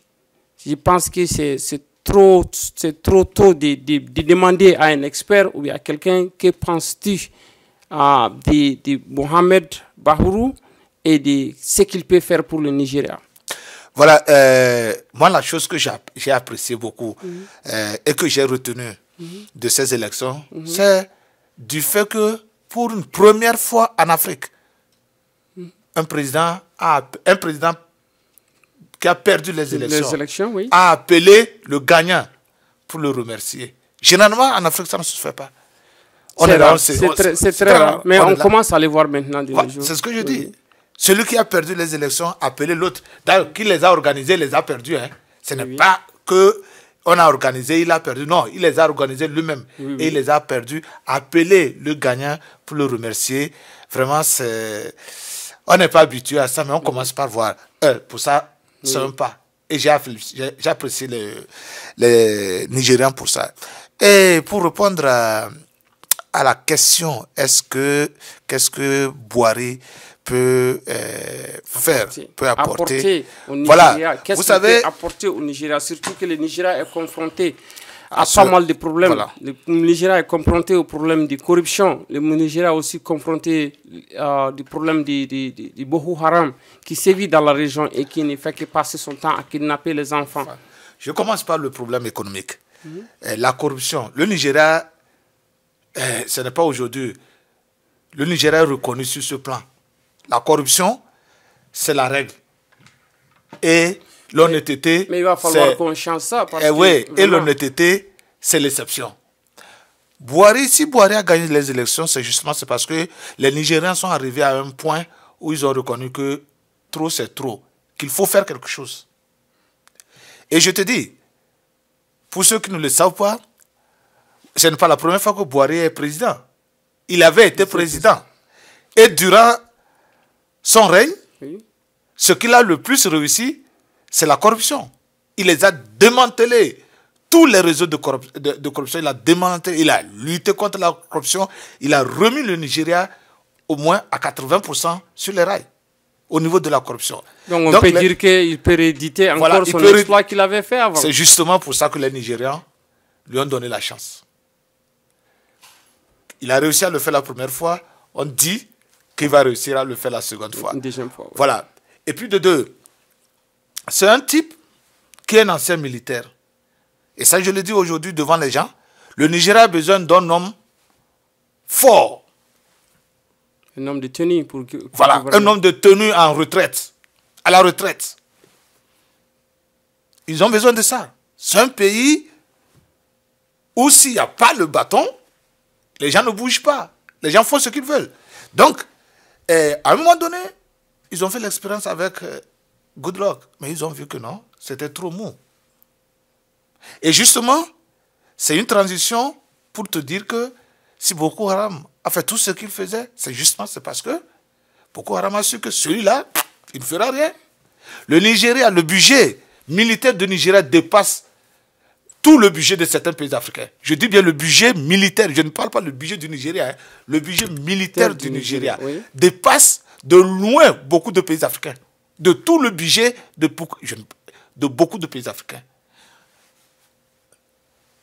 Je pense que c'est trop, c'est trop tôt de, de, demander à un expert ou à quelqu'un que penses-tu euh, de, Mohamed Bahourou et de ce qu'il peut faire pour le Nigeria. Voilà, moi la chose que j'ai appréciée beaucoup mhm. et que j'ai retenue mhm. de ces élections, mhm. c'est du fait que pour une première fois en Afrique, un président, un président qui a perdu les élections, a appelé le gagnant pour le remercier. Généralement, en Afrique, ça ne se fait pas. On est, c'est très, rare. Mais on, commence à les voir maintenant. c'est ce que je dis. Celui qui a perdu les élections, a appelé l'autre. qui les a organisés, les a perdus. Hein. Ce n'est pas que on a organisé, il a perdu. Non, il les a organisés lui-même et il les a perdus. Appeler le gagnant pour le remercier. Vraiment, c'est... on n'est pas habitué à ça, mais on commence par voir. Euh, pour ça, c'est un pas. Et j'apprécie les, les Nigériens pour ça. Et pour répondre à, la question, est-ce que, qu'est-ce que Boiré peut euh, faire, peut apporter. au voilà. Qu'est-ce qu'il savez... peut apporter au Nigeria Surtout que le Nigeria est confronté à pas mal de problèmes. Le Nigeria est confronté au problème de corruption. Le Nigeria est aussi confronté au euh, problème du, du, Boko Haram qui sévit dans la région et qui ne fait que passer son temps à kidnapper les enfants. je commence par le problème économique. Euh, la corruption. Le Nigeria, ce n'est pas aujourd'hui. Le Nigeria est reconnu sur ce plan. La corruption, c'est la règle. Et l'honnêteté. Mais il va falloir qu'on change ça. Parce eh et l'honnêteté, c'est l'exception. Boiré, si Boiré a gagné les élections, c'est justement parce que les Nigériens sont arrivés à un point où ils ont reconnu que trop, c'est trop, qu'il faut faire quelque chose. Et je te dis, pour ceux qui ne le savent pas, ce n'est pas la première fois que Boiré est président. Il avait été président. Et durant son règne, ce qu'il a le plus réussi, c'est la corruption. Il les a démantelés. Tous les réseaux de, corruption, il a démantelé, il a lutté contre la corruption, il a remis le Nigeria au moins à 80% sur les rails au niveau de la corruption. Donc on peut dire qu'il peut rééditer encore son exploit qu'il avait fait avant. C'est justement pour ça que les Nigérians lui ont donné la chance. Il a réussi à le faire la première fois. On dit qui va réussir à le faire la seconde fois. deuxième fois. Voilà. Et puis de deux, c'est un type qui est un ancien militaire. Et ça, je le dis aujourd'hui devant les gens. Le Nigeria a besoin d'un homme fort. Un homme de tenue pour que. Voilà, un homme de tenue en retraite, à la retraite. Ils ont besoin de ça. C'est un pays où s'il n'y a pas le bâton, les gens ne bougent pas. Les gens font ce qu'ils veulent. Donc, et à un moment donné, ils ont fait l'expérience avec euh, Goodluck, mais ils ont vu que non, c'était trop mou. Et justement, c'est une transition pour te dire que si Boko Haram a fait tout ce qu'il faisait, c'est justement parce que Boko Haram a su que celui-là, il ne fera rien. Le Nigeria, le budget militaire de Nigeria dépasse tout le budget de certains pays africains. Je dis bien le budget militaire, je ne parle pas du budget du Nigeria, hein. le budget militaire du, Nigeria, dépasse de loin beaucoup de pays africains, de tout le budget de, beaucoup de pays africains.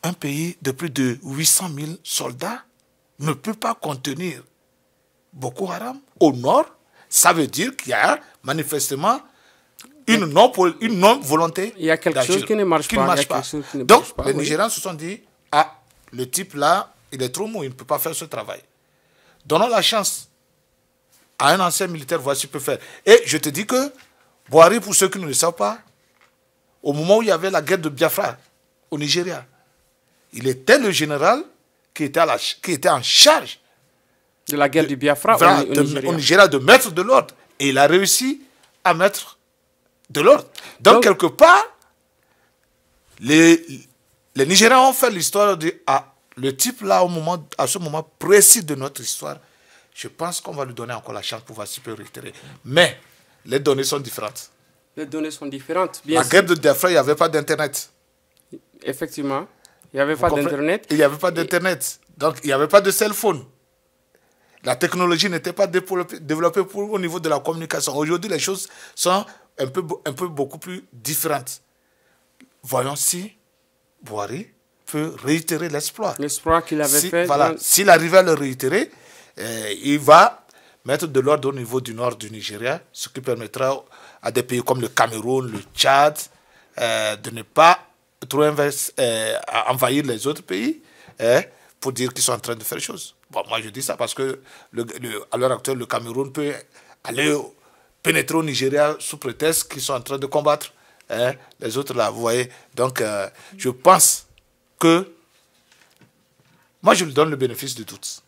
Un pays de plus de 800 000 soldats ne peut pas contenir beaucoup Haram au nord. Ça veut dire qu'il y a manifestement une non-volonté une non volonté Il y a quelque chose qui ne marche pas. Donc, les se sont dit, ah, le type là, il est trop mou, il ne peut pas faire ce travail. Donnons la chance à un ancien militaire, voici ce qu'il peut faire. Et je te dis que, Boari, pour ceux qui ne le savent pas, au moment où il y avait la guerre de Biafra au Nigeria, il était le général qui était, la, qui était en charge de la guerre de, du Biafra au, Nigeria. au Nigeria, de mettre de l'ordre. Et il a réussi à mettre de l'ordre. Donc, quelque part, les, les Nigériens ont fait l'histoire de à ah, le type là, au moment, à ce moment précis de notre histoire, je pense qu'on va lui donner encore la chance pour voir super Mais les données sont différentes. Les données sont différentes. Bien guerre de Defray, il n'y avait pas d'Internet. Effectivement. Il n'y avait, pas d'Internet. Il n'y avait pas d'Internet. Donc, il n'y avait pas de cell phone. La technologie n'était pas développée au niveau de la communication. Aujourd'hui, les choses sont un peu, un peu beaucoup plus différente. Voyons si Boiré peut réitérer l'exploit. L'espoir qu'il avait fait. Voilà, s'il arrive à le réitérer, eh, il va mettre de l'ordre au niveau du nord du Nigeria, ce qui permettra à des pays comme le Cameroun, le Tchad, eh, de ne pas trop eh, envahir les autres pays pour dire qu'ils sont en train de faire choses. Bon, moi je dis ça parce que à l'heure actuelle, le Cameroun peut aller au, pénétrer au Nigeria sous prétexte qu'ils sont en train de combattre. Hein, les autres là, vous voyez. Donc, euh, je pense que moi, je lui donne le bénéfice de doute.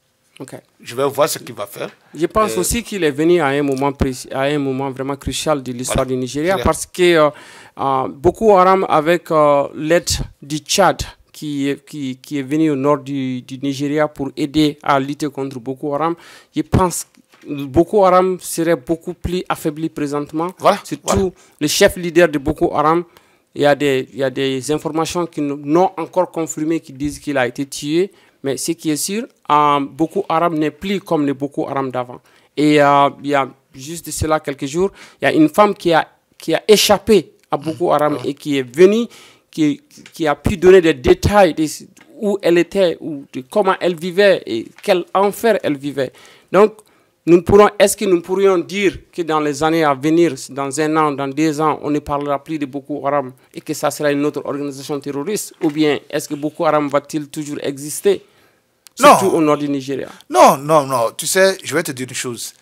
Je vais voir ce qu'il va faire. Je pense euh, aussi qu'il est venu à un moment, à un moment vraiment crucial de l'histoire du Nigeria parce que euh, beaucoup Boko Haram, avec l'aide du Tchad, qui, qui, qui est venu au nord du, du, Nigeria pour aider à lutter contre Boko Haram, je pense Boko Haram serait beaucoup plus affaibli présentement. Voilà, Surtout le chef leader de Boko Haram. Il y, a des, il y a des informations qui n'ont encore confirmé, qui disent qu'il a été tué. Mais ce qui est sûr, euh, Boko Haram n'est plus comme le Boko Haram d'avant. Et euh, il y a juste de cela quelques jours, il y a une femme qui a, qui a échappé à Boko Haram ah. et qui est venue, qui, a pu donner des détails de où elle était, ou de comment elle vivait et quel enfer elle vivait. Donc, pourrons, est-ce que nous pourrions dire que dans les années à venir, dans un an, dans deux ans, on ne parlera plus de Boko Haram et que ça sera une autre organisation terroriste Ou bien est-ce que Boko Haram va-t-il toujours exister Surtout au nord du Nigeria. Non, non, non. Tu sais, je vais te dire une chose.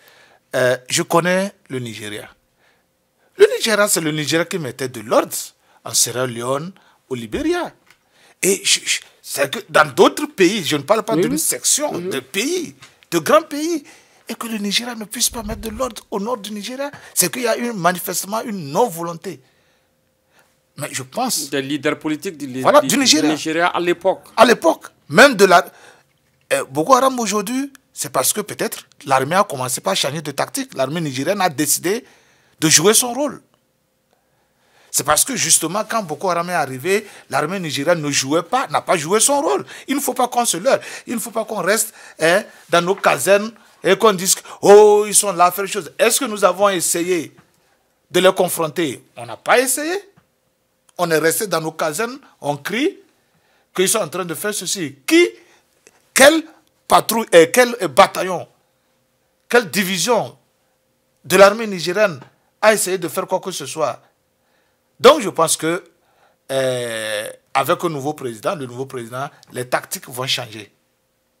Euh, je connais le Nigeria. Le Nigeria, c'est le Nigeria qui mettait de l'ordre en Sierra Leone, au Libéria. Et c'est que dans d'autres pays, je ne parle pas d'une section, mhm. de pays, de grands pays et que le Nigeria ne puisse pas mettre de l'ordre au nord du Nigeria, c'est qu'il y a une, manifestement une non-volonté. Mais je pense. Des leaders politiques du, voilà, du, Nigeria. à l'époque. À l'époque. Même de la. Eh, Boko Haram aujourd'hui, c'est parce que peut-être l'armée a commencé par changer de tactique. L'armée nigérienne a décidé de jouer son rôle. C'est parce que justement, quand Boko Haram est arrivé, l'armée nigérienne ne jouait pas, n'a pas joué son rôle. Il ne faut pas qu'on se leurre. Il ne faut pas qu'on reste hein, dans nos casernes et qu'on dise, oh, ils sont là à faire choses. Est-ce que nous avons essayé de les confronter On n'a pas essayé. On est resté dans nos casernes, on crie qu'ils sont en train de faire ceci. Qui, quelle patrouille, et quel bataillon, quelle division de l'armée nigérienne a essayé de faire quoi que ce soit Donc je pense que euh, avec le nouveau président, le nouveau président, les tactiques vont changer.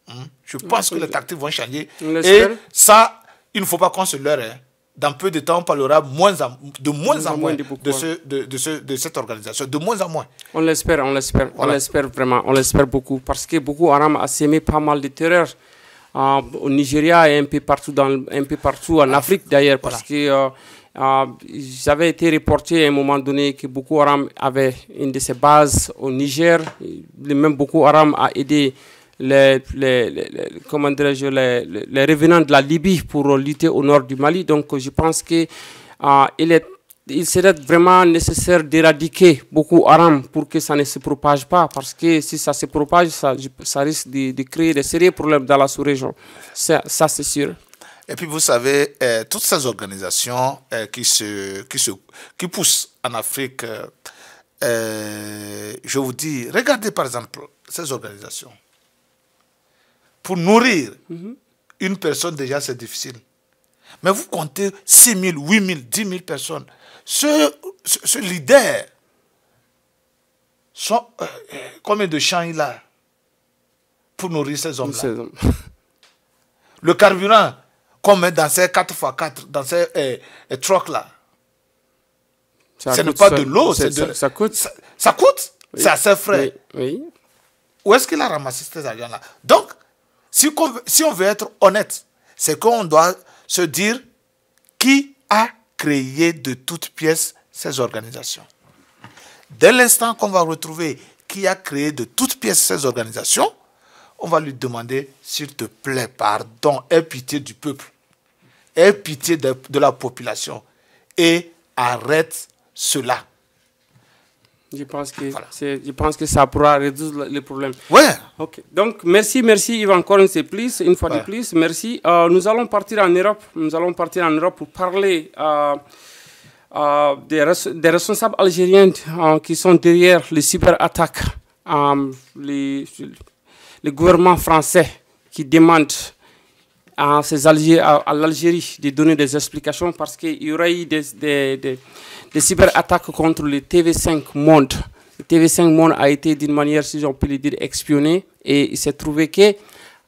Hmm? Je pense que les tactiques vont changer. Et ça, il ne faut pas qu'on se leurre. Hein. Dans peu de temps, on parlera moins de moins en moins, de, cette organisation, de moins en moins. On l'espère, on l'espère, on l'espère vraiment, on l'espère beaucoup, parce que beaucoup Aram a sémé pas mal de terreur euh, au Nigeria et un peu partout, dans, un partout en Afrique d'ailleurs, parce que euh, euh avait été reporté à un moment donné que beaucoup Haram avait une de ses bases au Niger. même beaucoup Haram a aidé les, les, les, revenants de la Libye pour lutter au nord du Mali. Donc je pense que euh, il il serait vraiment nécessaire d'éradiquer beaucoup Aram pour que ça ne se propage pas, parce que si ça se propage, ça, ça risque de, de, créer des sérieux problèmes dans la sous-région. Ça, c'est sûr. Et puis vous savez, euh, toutes ces organisations euh, qui, se, qui, se, qui poussent en Afrique, je vous dis, regardez par exemple ces organisations pour nourrir mhm. une personne, déjà, c'est difficile. Mais vous comptez 6 000, 8 000, 10 000 personnes. Ce, leader, euh, euh, combien de champs il a pour nourrir ces hommes-là Le carburant qu'on met dans ces 4x4, dans ces euh, là ce n'est pas de l'eau. Ça, ça, coûte. Ça, coûte C'est assez frais. Oui. Où est-ce qu'il a ramassé ces avions là Donc, si on, veut être honnête, c'est qu'on doit se dire qui a créé de toutes pièces ces organisations. Dès l'instant qu'on va retrouver qui a créé de toutes pièces ces organisations, on va lui demander, s'il te plaît, pardon, aie pitié du peuple, aie pitié de, de la population et arrête cela. Je pense que, je pense que ça pourra réduire les problèmes. Ouais. Ok. Donc, merci, merci Yvan encore une fois, plus, une fois de plus. Merci. Euh, nous allons partir en Europe. Nous allons partir en Europe pour parler euh, euh, des, responsables algériens qui sont derrière les cyberattaques. les, les gouvernements français qui demandent à, à, l'Algérie de donner des explications parce qu'il y aurait eu des, cyberattaques contre le TV5 Monde. Le TV5 Monde a été d'une manière, si j'en peux le dire, espionné et il s'est trouvé que,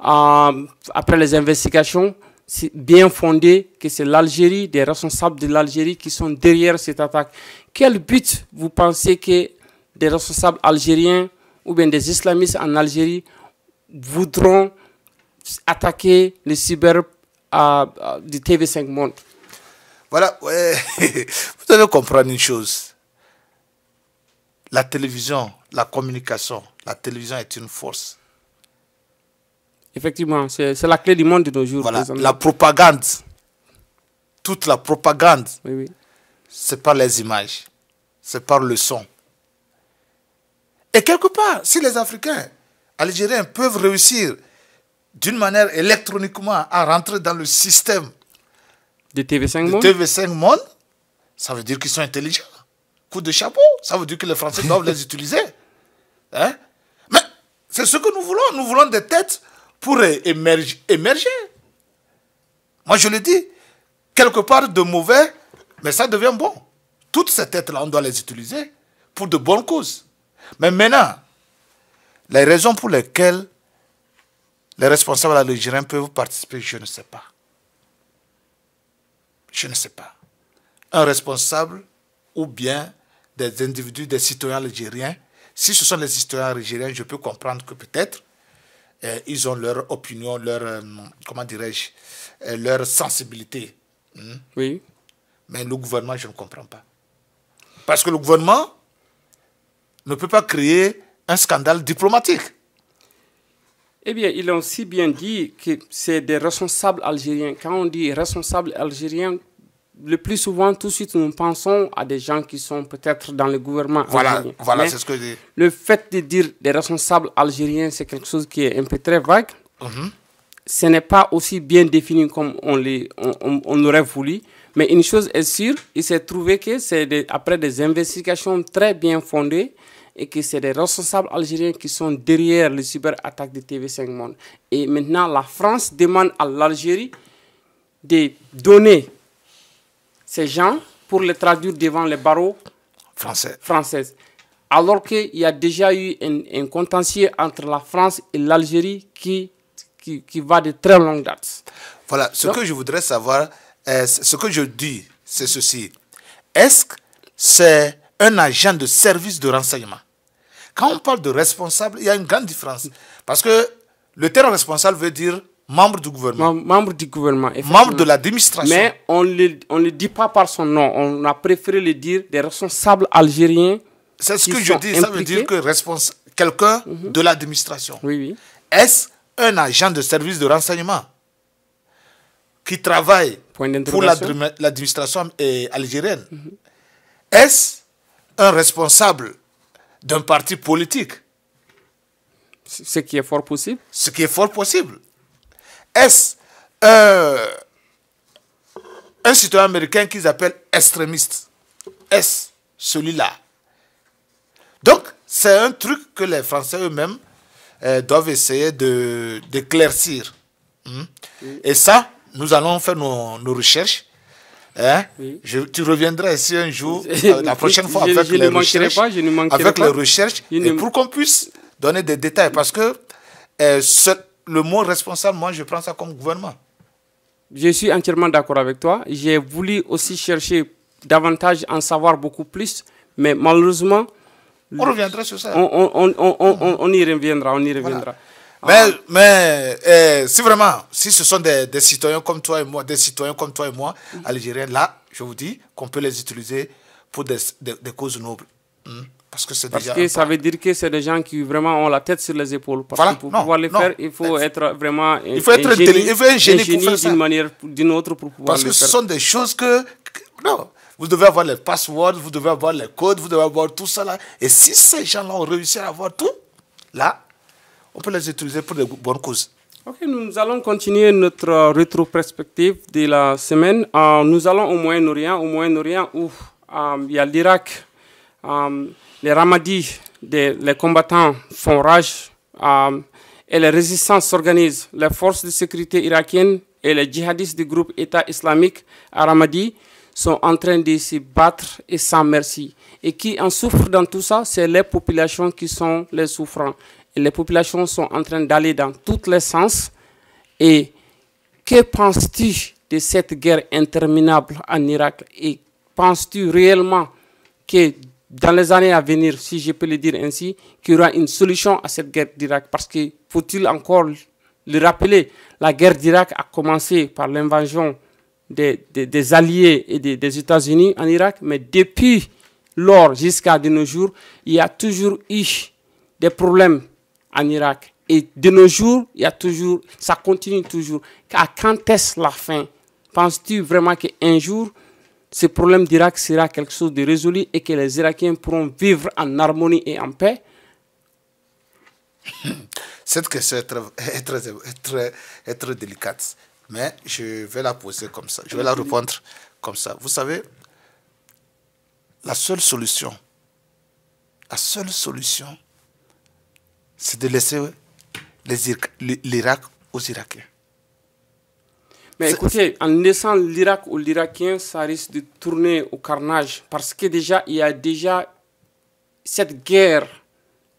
euh, après les investigations, c'est bien fondé que c'est l'Algérie, des responsables de l'Algérie qui sont derrière cette attaque. Quel but vous pensez que des responsables algériens ou bien des islamistes en Algérie voudront attaquer le cyber du TV5 Monde. Voilà, *laughs* vous devez comprendre une chose. La télévision, la communication, la télévision est une force. Effectivement, c'est la clé du monde de nos jours. Voilà, la propagande, toute la propagande, c'est par les images, c'est par le son. Et quelque part, si les Africains, Algériens peuvent réussir d'une manière électroniquement à rentrer dans le système de TV5 Monde, TV5 Monde ça veut dire qu'ils sont intelligents. Coup de chapeau, ça veut dire que les Français doivent les utiliser. *laughs* Hein? Mais c'est ce que nous voulons. Nous voulons des têtes pour émerger. émerger. Moi, je le dis, quelque part de mauvais, mais ça devient bon. Toutes ces têtes-là, on doit les utiliser pour de bonnes causes. Mais maintenant, les raisons pour lesquelles les responsables algériens peuvent participer, je ne sais pas. Je ne sais pas. Un responsable ou bien des individus, des citoyens algériens. Si ce sont des citoyens algériens, je peux comprendre que peut-être eh, ils ont leur opinion, leur, euh, comment dirais-je, eh, leur sensibilité. Hmm? Oui. Mais le gouvernement, je ne comprends pas. Parce que le gouvernement ne peut pas créer un scandale diplomatique. Eh bien, il a aussi bien dit que c'est des responsables algériens. Quand on dit responsables algériens, le plus souvent, tout de suite, nous pensons à des gens qui sont peut-être dans le gouvernement voilà, algérien. Voilà, c'est ce que je dis. Le fait de dire des responsables algériens, c'est quelque chose qui est un peu très vague. Mhm. Ce n'est pas aussi bien défini comme on, les, on aurait voulu. Mais une chose est sûre, il s'est trouvé que c'est après des investigations très bien fondées, et que c'est des responsables algériens qui sont derrière les cyberattaques de TV5 Monde. Et maintenant, la France demande à l'Algérie de donner ces gens pour les traduire devant les barreaux Français. françaises. Alors qu'il y a déjà eu un, contentieux entre la France et l'Algérie qui, qui, va de très longue date. Voilà, ce que je voudrais savoir, euh, ce que je dis, c'est ceci. Est-ce que c'est un agent de service de renseignement quand on parle de responsable, il y a une grande différence. Parce que le terme responsable veut dire membre du gouvernement. membre du gouvernement, Membre de l'administration. Mais on ne le dit pas par son nom. On a préféré le dire des responsables algériens. C'est ce que je dis. Ça veut dire que quelqu'un mhm. de l'administration. Oui, oui. Est-ce un agent de service de renseignement qui travaille pour l'administration algérienne mhm. Est-ce un responsable d'un parti politique. Ce qui est fort possible. Ce qui est fort possible. Est-ce euh, un citoyen américain qu'ils appellent extrémiste Est-ce celui-là Donc, c'est un truc que les Français eux-mêmes euh, doivent essayer d'éclaircir. De, d'éclaircir. Hmm? Et ça, nous allons faire nos recherches Hein? je, tu reviendras ici un jour, *laughs* euh, la prochaine fois, avec, je, je les, recherches, pas, avec les recherches, et pour qu'on puisse donner des détails. Parce que euh, le mot responsable, moi, je prends ça comme gouvernement. Je suis entièrement d'accord avec toi. J'ai voulu aussi chercher davantage, en savoir beaucoup plus, mais malheureusement... On reviendra sur ça. On, on y reviendra, on y reviendra. Mais, ah. mais eh, si vraiment, si ce sont des, des, citoyens comme toi et moi, des citoyens comme toi et moi, mm. algériens, là, je vous dis qu'on peut les utiliser pour des, des, causes nobles. Hmm. Parce que c'est déjà. Que ça veut dire que c'est des gens qui vraiment ont la tête sur les épaules. Parce que pour pouvoir les faire, il faut être vraiment. Il faut être intelligent. faut un génie, d'une manière, d'une autre pour pouvoir. Parce que ce sont des choses que, que. Non. Vous devez avoir les passwords, vous devez avoir les codes, vous devez avoir tout ça là. Et si ces gens-là ont réussi à avoir tout, là, on peut les utiliser pour de bonnes causes. Ok, nous allons continuer notre euh, rétro-perspective de la semaine. Euh, nous allons au Moyen-Orient, au Moyen-Orient où euh, il y a l'Irak. les ramadis, les combattants font rage et les résistants s'organisent. Les forces de sécurité irakiennes et les djihadistes du groupe État islamique à Ramadi sont en train de se battre et sans merci. Et qui en souffre dans tout ça, c'est les populations qui sont les souffrants les populations sont en train d'aller dans tous les sens. Et que penses-tu de cette guerre interminable en Irak Et penses-tu réellement que dans les années à venir, si je peux le dire ainsi, qu'il y aura une solution à cette guerre d'Irak Parce qu'il faut-il encore le rappeler, la guerre d'Irak a commencé par l'invasion des, alliés et des, des États-Unis en Irak, mais depuis lors jusqu'à de nos jours, il y a toujours eu des problèmes Irak. Et de nos jours, il y a toujours, ça continue toujours. À quand est-ce la fin Penses-tu vraiment qu'un jour, ce problème d'Irak sera quelque chose de résolu et que les Irakiens pourront vivre en harmonie et en paix *coughs* Cette question est très, très, très, très délicate, mais je vais la poser comme ça. Je vais la répondre comme ça. Vous savez, la seule solution, la seule solution c'est de laisser l'Irak aux Irakiens. Mais écoutez, en laissant l'Irak aux Irakiens, ça risque de tourner au carnage parce que déjà, il y a déjà cette guerre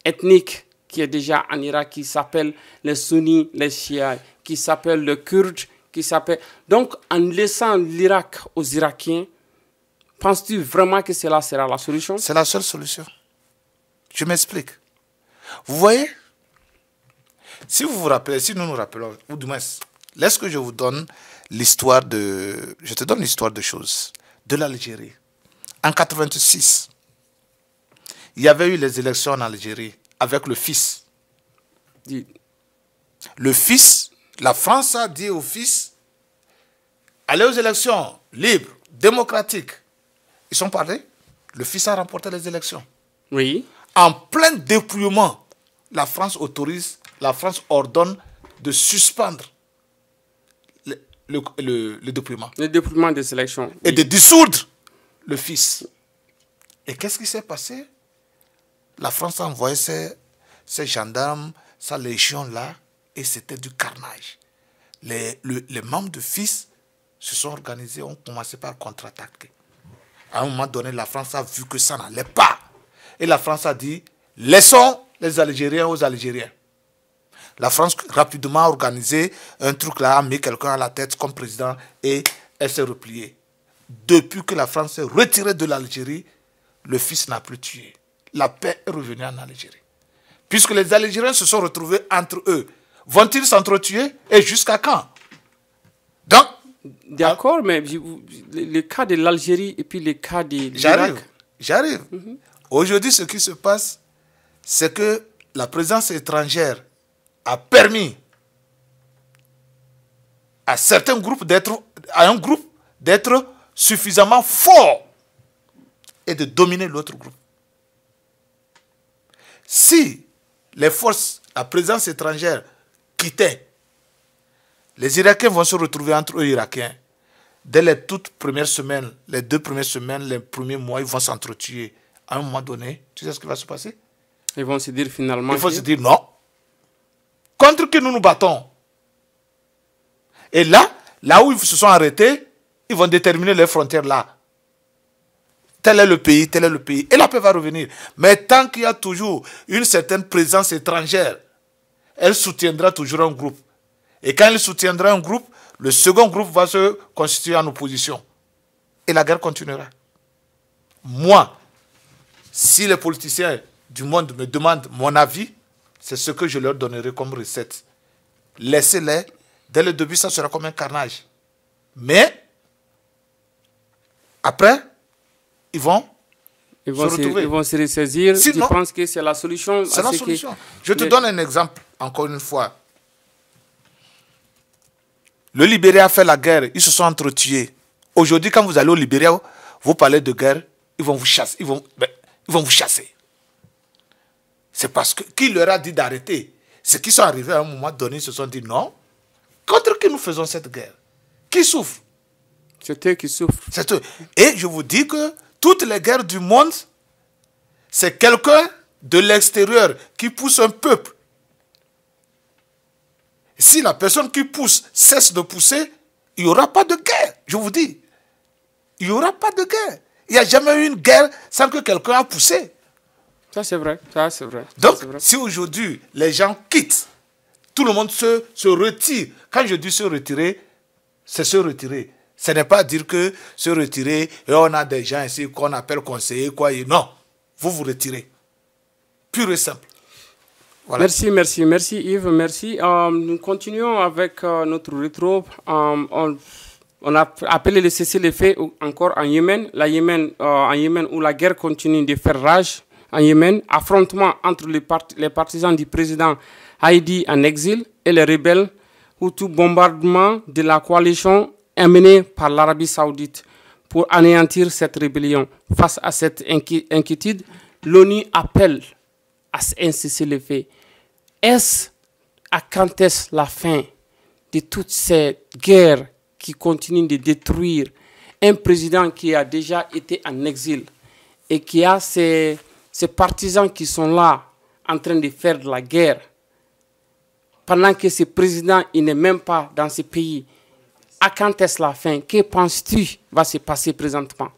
ethnique qui est déjà en Irak, qui s'appelle les sunnis, les chiites, qui s'appelle le Kurdes, qui s'appelle... Donc, en laissant l'Irak aux Irakiens, penses-tu vraiment que cela sera la solution C'est la seule solution. Je m'explique. Vous voyez Si vous vous rappelez, si nous nous rappelons, ou du moins, que je vous donne l'histoire de... Je te donne l'histoire de choses, de l'Algérie. En 86, il y avait eu les élections en Algérie avec le fils. Le fils, la France a dit au fils, allez aux élections libres, démocratiques. Ils sont parlés. Le fils a remporté les élections. Oui en plein dépouillement, la France autorise, la France ordonne de suspendre le, le, le, dépouillement. Le dépouillement des élections. Et de dissoudre le fils. Et qu'est-ce qui s'est passé La France a envoyé ses, gendarmes, sa légion-là, et c'était du carnage. Les, membres de fils se sont organisés, ont commencé par contre-attaquer. À un moment donné, la France a vu que ça n'allait pas. Et la France a dit, laissons les Algériens aux Algériens. La France rapidement a organisé un truc là, a mis quelqu'un à la tête comme président et elle s'est repliée. Depuis que la France s'est retirée de l'Algérie, le fils n'a plus tué. La paix est revenue en Algérie. Puisque les Algériens se sont retrouvés entre eux, vont-ils s'entretuer et jusqu'à quand Donc. D'accord, mais le cas de l'Algérie et puis le cas de l'Irak. J'arrive, j'arrive. Mhm. Aujourd'hui, ce qui se passe, c'est que la présence étrangère a permis à certains groupes d'être, à un groupe d'être suffisamment fort et de dominer l'autre groupe. Si les forces à présence étrangère quittait, les Irakiens vont se retrouver entre eux Irakiens. Dès les toutes premières semaines, les deux premières semaines, les premiers mois, ils vont s'entretuer à un moment donné, tu sais ce qui va se passer Ils vont se dire finalement. Ils vont se dire non. Contre qui nous nous battons Et là, là où ils se sont arrêtés, ils vont déterminer les frontières là. Tel est le pays, tel est le pays. Et la paix va revenir. Mais tant qu'il y a toujours une certaine présence étrangère, elle soutiendra toujours un groupe. Et quand elle soutiendra un groupe, le second groupe va se constituer en opposition. Et la guerre continuera. Moi, si les politiciens du monde me demandent mon avis, c'est ce que je leur donnerai comme recette. Laissez-les. Dès le début, ça sera comme un carnage. Mais après, ils vont, se retrouver. Ils vont se ressaisir. Sinon, je pense que c'est la solution. C'est la solution. Je te donne un exemple, encore une fois. Le Libéria a fait la guerre, ils se sont entretués. Aujourd'hui, quand vous allez au Libéria, vous parlez de guerre, ils vont vous chasser. Ils vont... Ils vont vous chasser. C'est parce que qui leur a dit d'arrêter Ceux qui sont arrivés à un moment donné se sont dit non. Contre qui nous faisons cette guerre Qui souffre C'est eux qui souffrent. Et je vous dis que toutes les guerres du monde, c'est quelqu'un de l'extérieur qui pousse un peuple. Si la personne qui pousse cesse de pousser, il n'y aura pas de guerre, je vous dis. Il n'y aura pas de guerre. Il n'y a jamais eu une guerre sans que quelqu'un a poussé. Ça, c'est vrai. Ça, c'est vrai. Donc, si aujourd'hui, les gens quittent, tout le monde se, retire. Quand je dis se retirer, c'est se retirer. Ce n'est pas dire que se retirer, et on a des gens ici qu'on appelle conseiller quoi. non, vous vous retirez. Pur et simple. Merci, merci, merci Yves, merci. Euh, nous continuons avec euh, notre rétro. Euh, on... On a appelé le cessez-le-feu encore en Yémen. La Yémen euh, en Yémen où la guerre continue de faire rage en Yémen, affrontement entre les, partisans du président Haïdi en exil et les rebelles ou tout bombardement de la coalition amenée par l'Arabie saoudite pour anéantir cette rébellion. Face à cette inquiétude, l'ONU appelle à un cessez-le-feu. Est-ce à quand est-ce la fin de toutes ces guerres qui continuent de détruire un président qui a déjà été en exil et qui a ses, partisans qui sont là en train de faire de la guerre, pendant que ce président il n'est même pas dans ce pays, à quand est-ce la fin Que penses-tu va se passer présentement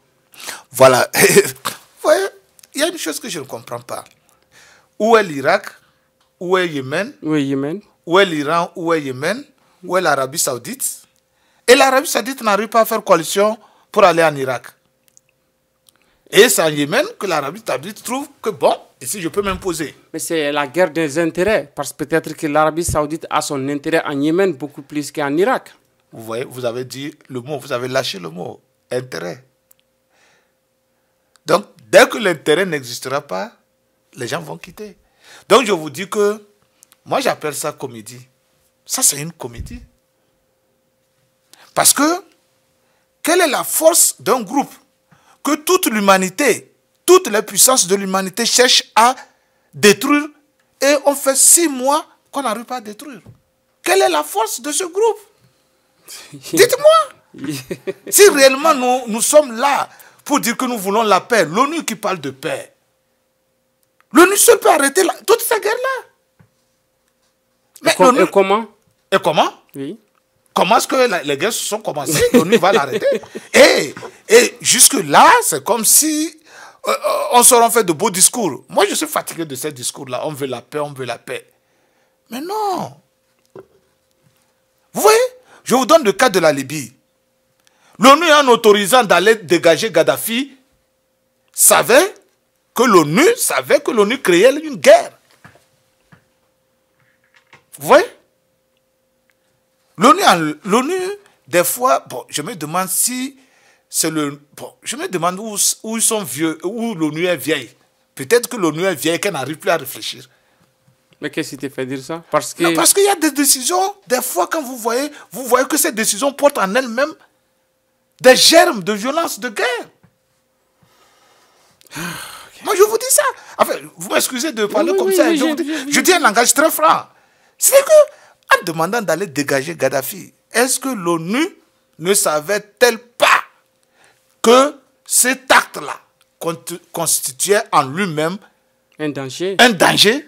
Voilà. *laughs* il y a une chose que je ne comprends pas. Où est l'Irak Où est Yémen Où est Yémen Où est l'Iran Où est Yémen Où est l'Arabie Saoudite et l'Arabie saoudite n'arrive pas à faire coalition pour aller en Irak. Et c'est en Yémen que l'Arabie saoudite trouve que bon, ici je peux m'imposer. Mais c'est la guerre des intérêts, parce que peut-être que l'Arabie saoudite a son intérêt en Yémen beaucoup plus qu'en Irak. Vous voyez, vous avez dit le mot, vous avez lâché le mot, intérêt. Donc, dès que l'intérêt n'existera pas, les gens vont quitter. Donc, je vous dis que, moi j'appelle ça comédie. Ça, c'est une comédie. Parce que quelle est la force d'un groupe que toute l'humanité, toutes les puissances de l'humanité cherchent à détruire et on fait six mois qu'on n'arrive pas à détruire Quelle est la force de ce groupe *laughs* Dites-moi Si réellement nous, nous sommes là pour dire que nous voulons la paix, l'ONU qui parle de paix, l'ONU se peut arrêter toute cette guerre-là. Mais comment Et comment Oui. Comment est-ce que les guerres se sont commencées L'ONU va l'arrêter Et, *laughs* et eh, eh, jusque-là, c'est comme si euh, euh, on se fait de beaux discours. Moi, je suis fatigué de ces discours-là. On veut la paix, on veut la paix. Mais non Vous voyez Je vous donne le cas de la Libye. L'ONU, en autorisant d'aller dégager Gaddafi, savait que l'ONU savait que l'ONU créait une guerre. Vous voyez l'ONU, des fois, bon, je me demande si c'est le. Bon, je me demande où, où ils sont vieux, où l'ONU est vieille. Peut-être que l'ONU est vieille, qu'elle n'arrive plus à réfléchir. Mais qu'est-ce qui te fait dire ça Parce que... parce qu'il y a des décisions, des fois, quand vous voyez, vous voyez que ces décisions portent en elles-mêmes des germes de violence, de guerre. Moi, ah, je vous dis ça. Enfin, vous m'excusez de parler comme ça. je, dis, je dis un langage très franc. C'est que en demandant d'aller dégager Gaddafi. Est-ce que l'ONU ne savait-elle pas que cet acte-là constituait en lui-même un danger. Un danger.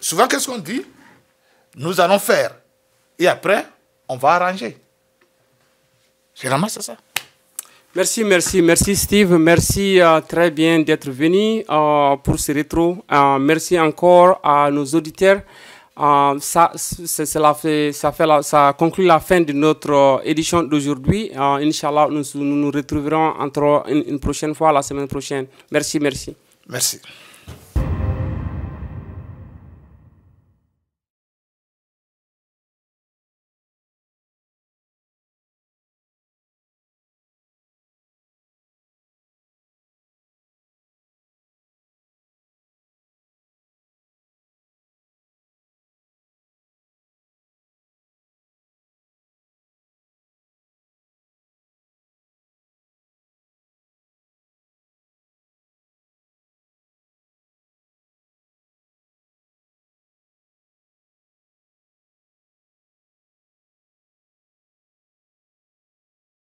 Souvent, qu'est-ce qu'on dit Nous allons faire. Et après, on va arranger. C'est vraiment ça. Merci, merci, merci Steve. Merci euh, très bien d'être venu euh, pour ce rétro. Euh, merci encore à nos auditeurs. Euh, ça, ça, fait ça conclut la fin de notre euh, édition d'aujourd'hui. Euh, Inch'Allah, nous, nous, retrouverons entre une, une prochaine fois, la semaine prochaine. Merci, merci. Merci.